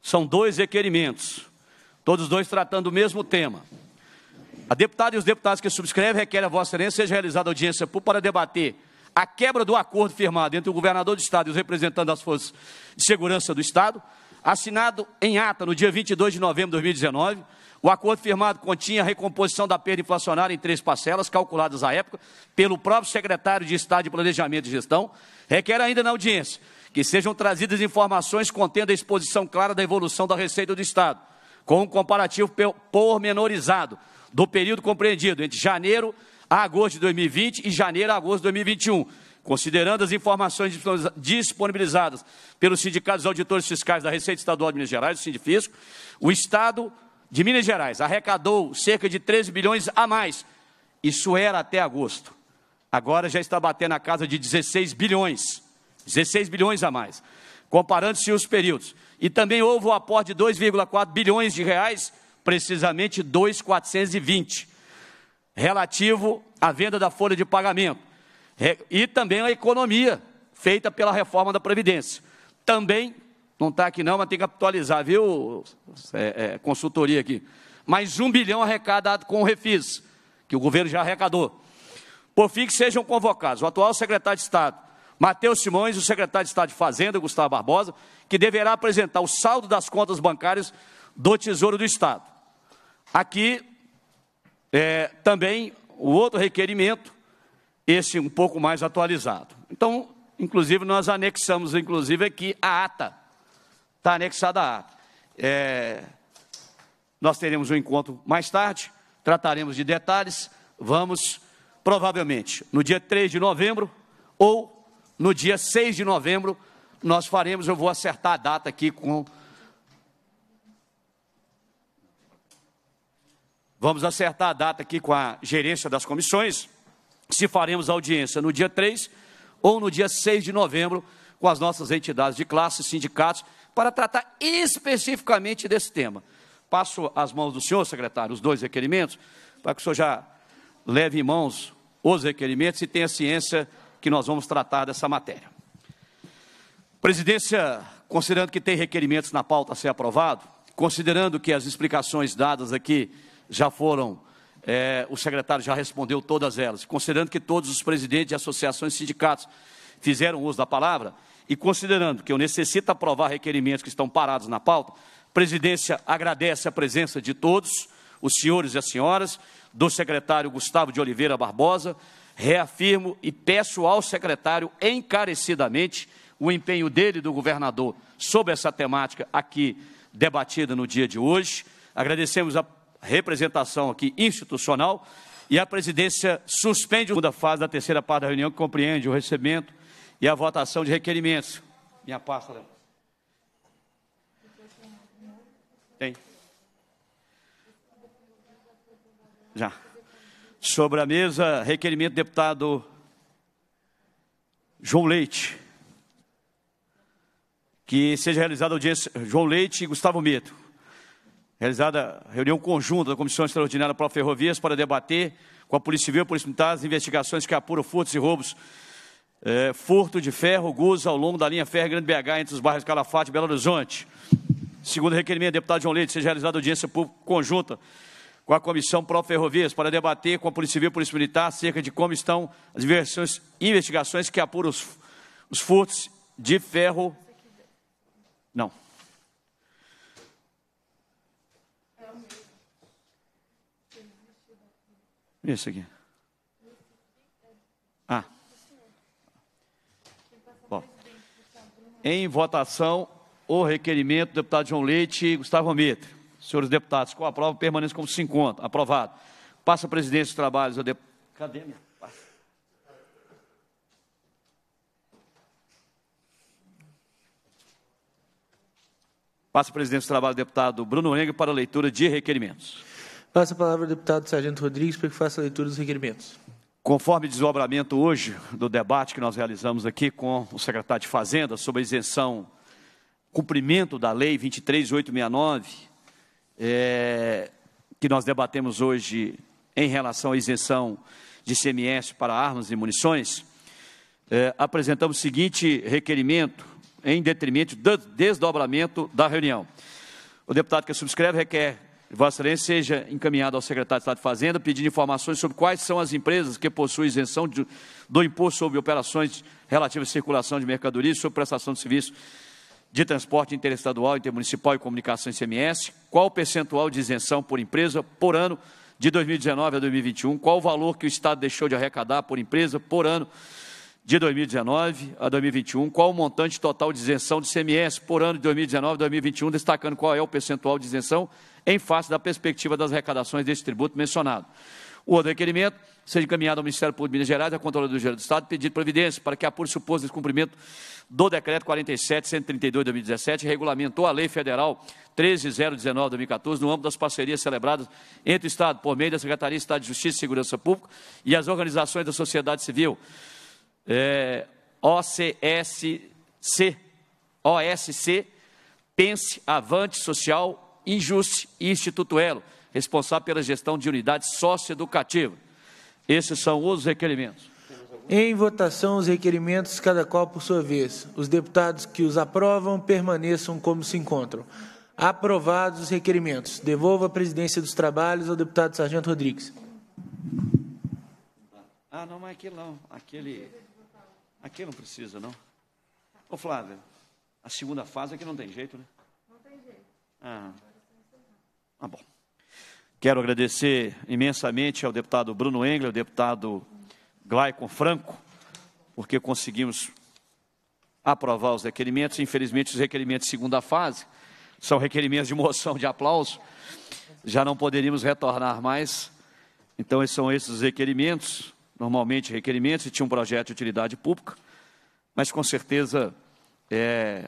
São dois requerimentos, todos dois tratando o mesmo tema. A deputada e os deputados que subscrevem requerem a Vossa Excelência seja realizada audiência pública para debater a quebra do acordo firmado entre o governador do Estado e os representantes das forças de segurança do Estado, assinado em ata no dia 22 de novembro de 2019. O acordo firmado continha a recomposição da perda inflacionária em três parcelas, calculadas à época, pelo próprio secretário de Estado de Planejamento e Gestão. Requer ainda na audiência que sejam trazidas informações contendo a exposição clara da evolução da receita do Estado, com um comparativo pormenorizado do período compreendido entre janeiro a agosto de 2020 e janeiro a agosto de 2021 Considerando as informações disponibilizadas pelos sindicatos auditores fiscais da Receita Estadual de Minas Gerais, o Sindifisco, o Estado de Minas Gerais arrecadou cerca de 13 bilhões a mais. Isso era até agosto. Agora já está batendo a casa de 16 bilhões. 16 bilhões a mais. Comparando-se os períodos. E também houve o um aporte de 2,4 bilhões de reais, precisamente 2,420, relativo à venda da folha de pagamento e também a economia, feita pela reforma da Previdência. Também, não está aqui não, mas tem que atualizar, viu? É, é, consultoria aqui. Mais um bilhão arrecadado com o refis, que o governo já arrecadou. Por fim, que sejam convocados o atual secretário de Estado, Matheus Simões, o secretário de Estado de Fazenda, Gustavo Barbosa, que deverá apresentar o saldo das contas bancárias do Tesouro do Estado. Aqui, é, também, o outro requerimento esse um pouco mais atualizado. Então, inclusive, nós anexamos, inclusive, aqui a ata. Está anexada a ata. É, nós teremos um encontro mais tarde, trataremos de detalhes. Vamos, provavelmente, no dia 3 de novembro ou no dia 6 de novembro, nós faremos, eu vou acertar a data aqui com. Vamos acertar a data aqui com a gerência das comissões se faremos audiência no dia 3 ou no dia 6 de novembro com as nossas entidades de classe, sindicatos, para tratar especificamente desse tema. Passo as mãos do senhor, secretário, os dois requerimentos, para que o senhor já leve em mãos os requerimentos e tenha ciência que nós vamos tratar dessa matéria. Presidência, considerando que tem requerimentos na pauta a ser aprovado, considerando que as explicações dadas aqui já foram é, o secretário já respondeu todas elas. Considerando que todos os presidentes de associações e sindicatos fizeram uso da palavra, e considerando que eu necessito aprovar requerimentos que estão parados na pauta, a presidência agradece a presença de todos, os senhores e as senhoras, do secretário Gustavo de Oliveira Barbosa, reafirmo e peço ao secretário encarecidamente o empenho dele e do governador sobre essa temática aqui debatida no dia de hoje. Agradecemos a representação aqui institucional, e a presidência suspende a segunda fase da terceira parte da reunião, que compreende o recebimento e a votação de requerimentos. Minha pasta, Tem. Já. Sobre a mesa, requerimento do deputado João Leite. Que seja realizada a audiência João Leite e Gustavo Mito realizada reunião conjunta da Comissão Extraordinária para Ferrovias para debater com a Polícia Civil e Polícia Militar as investigações que apuram furtos e roubos, é, furto de ferro, guza ao longo da linha ferro Grande BH entre os bairros Calafate e Belo Horizonte. Segundo requerimento, deputado João Leite, seja realizada audiência pública conjunta com a Comissão Pro Ferrovias para debater com a Polícia Civil e Polícia Militar acerca de como estão as investigações que apuram os, os furtos de ferro. Não. Esse aqui. Ah. Bom. Em votação, o requerimento do deputado João Leite e Gustavo Almeida. Senhores deputados, com a prova, permaneça como se encontra. Aprovado. Passa a presidência dos trabalhos Cadê minha? Passa a presidência dos trabalhos, deputado Bruno Enga, para a leitura de requerimentos. Passa a palavra ao deputado Sargento Rodrigues para que faça a leitura dos requerimentos. Conforme desdobramento hoje do debate que nós realizamos aqui com o secretário de Fazenda sobre a isenção, cumprimento da Lei 23869, é, que nós debatemos hoje em relação à isenção de CMS para armas e munições, é, apresentamos o seguinte requerimento em detrimento do desdobramento da reunião. O deputado que subscreve requer Vossa Excelência seja encaminhado ao secretário de Estado de Fazenda pedindo informações sobre quais são as empresas que possuem isenção de, do imposto sobre operações relativas à circulação de mercadorias, sobre prestação de serviço de transporte interestadual, intermunicipal e comunicação ICMS, qual o percentual de isenção por empresa por ano de 2019 a 2021, qual o valor que o Estado deixou de arrecadar por empresa por ano de 2019 a 2021, qual o montante total de isenção de ICMS por ano de 2019 a 2021, destacando qual é o percentual de isenção em face da perspectiva das arrecadações deste tributo mencionado. O outro requerimento seja encaminhado ao Ministério Público de Minas Gerais, à Controladoria Geral do Estado, pedir providência para que apure suposto descumprimento do Decreto 47.132 de 2017, que regulamentou a Lei Federal 13.019 2014, no âmbito das parcerias celebradas entre o Estado, por meio da Secretaria de Estado de Justiça e Segurança Pública e as organizações da sociedade civil, é, eh, OCSC, OSC, Pense Avante Social INJUST e Instituto Elo, responsável pela gestão de unidades socioeducativas. Esses são os requerimentos. Em votação, os requerimentos, cada qual por sua vez. Os deputados que os aprovam permaneçam como se encontram. Aprovados os requerimentos. devolvo a presidência dos trabalhos ao deputado Sargento Rodrigues. Ah, não, mas aquele não. Aquele, aquele não precisa, não. Ô, Flávia, a segunda fase aqui é não tem jeito, né? Não tem jeito. Ah. Tá bom. Quero agradecer imensamente ao deputado Bruno Engler, ao deputado Glaicon Franco, porque conseguimos aprovar os requerimentos. Infelizmente, os requerimentos de segunda fase são requerimentos de moção de aplauso. Já não poderíamos retornar mais. Então, esses são esses os requerimentos, normalmente requerimentos, e tinha um projeto de utilidade pública, mas com certeza é,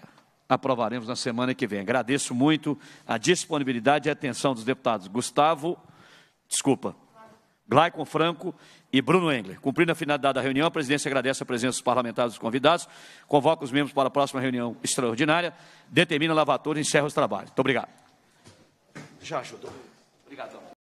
aprovaremos na semana que vem. Agradeço muito a disponibilidade e atenção dos deputados Gustavo, desculpa, Glaicon Franco e Bruno Engler. Cumprindo a finalidade da reunião, a presidência agradece a presença dos parlamentares e dos convidados, convoca os membros para a próxima reunião extraordinária, determina a lavatura e encerra os trabalhos. Muito obrigado. Já ajudou. Obrigadão.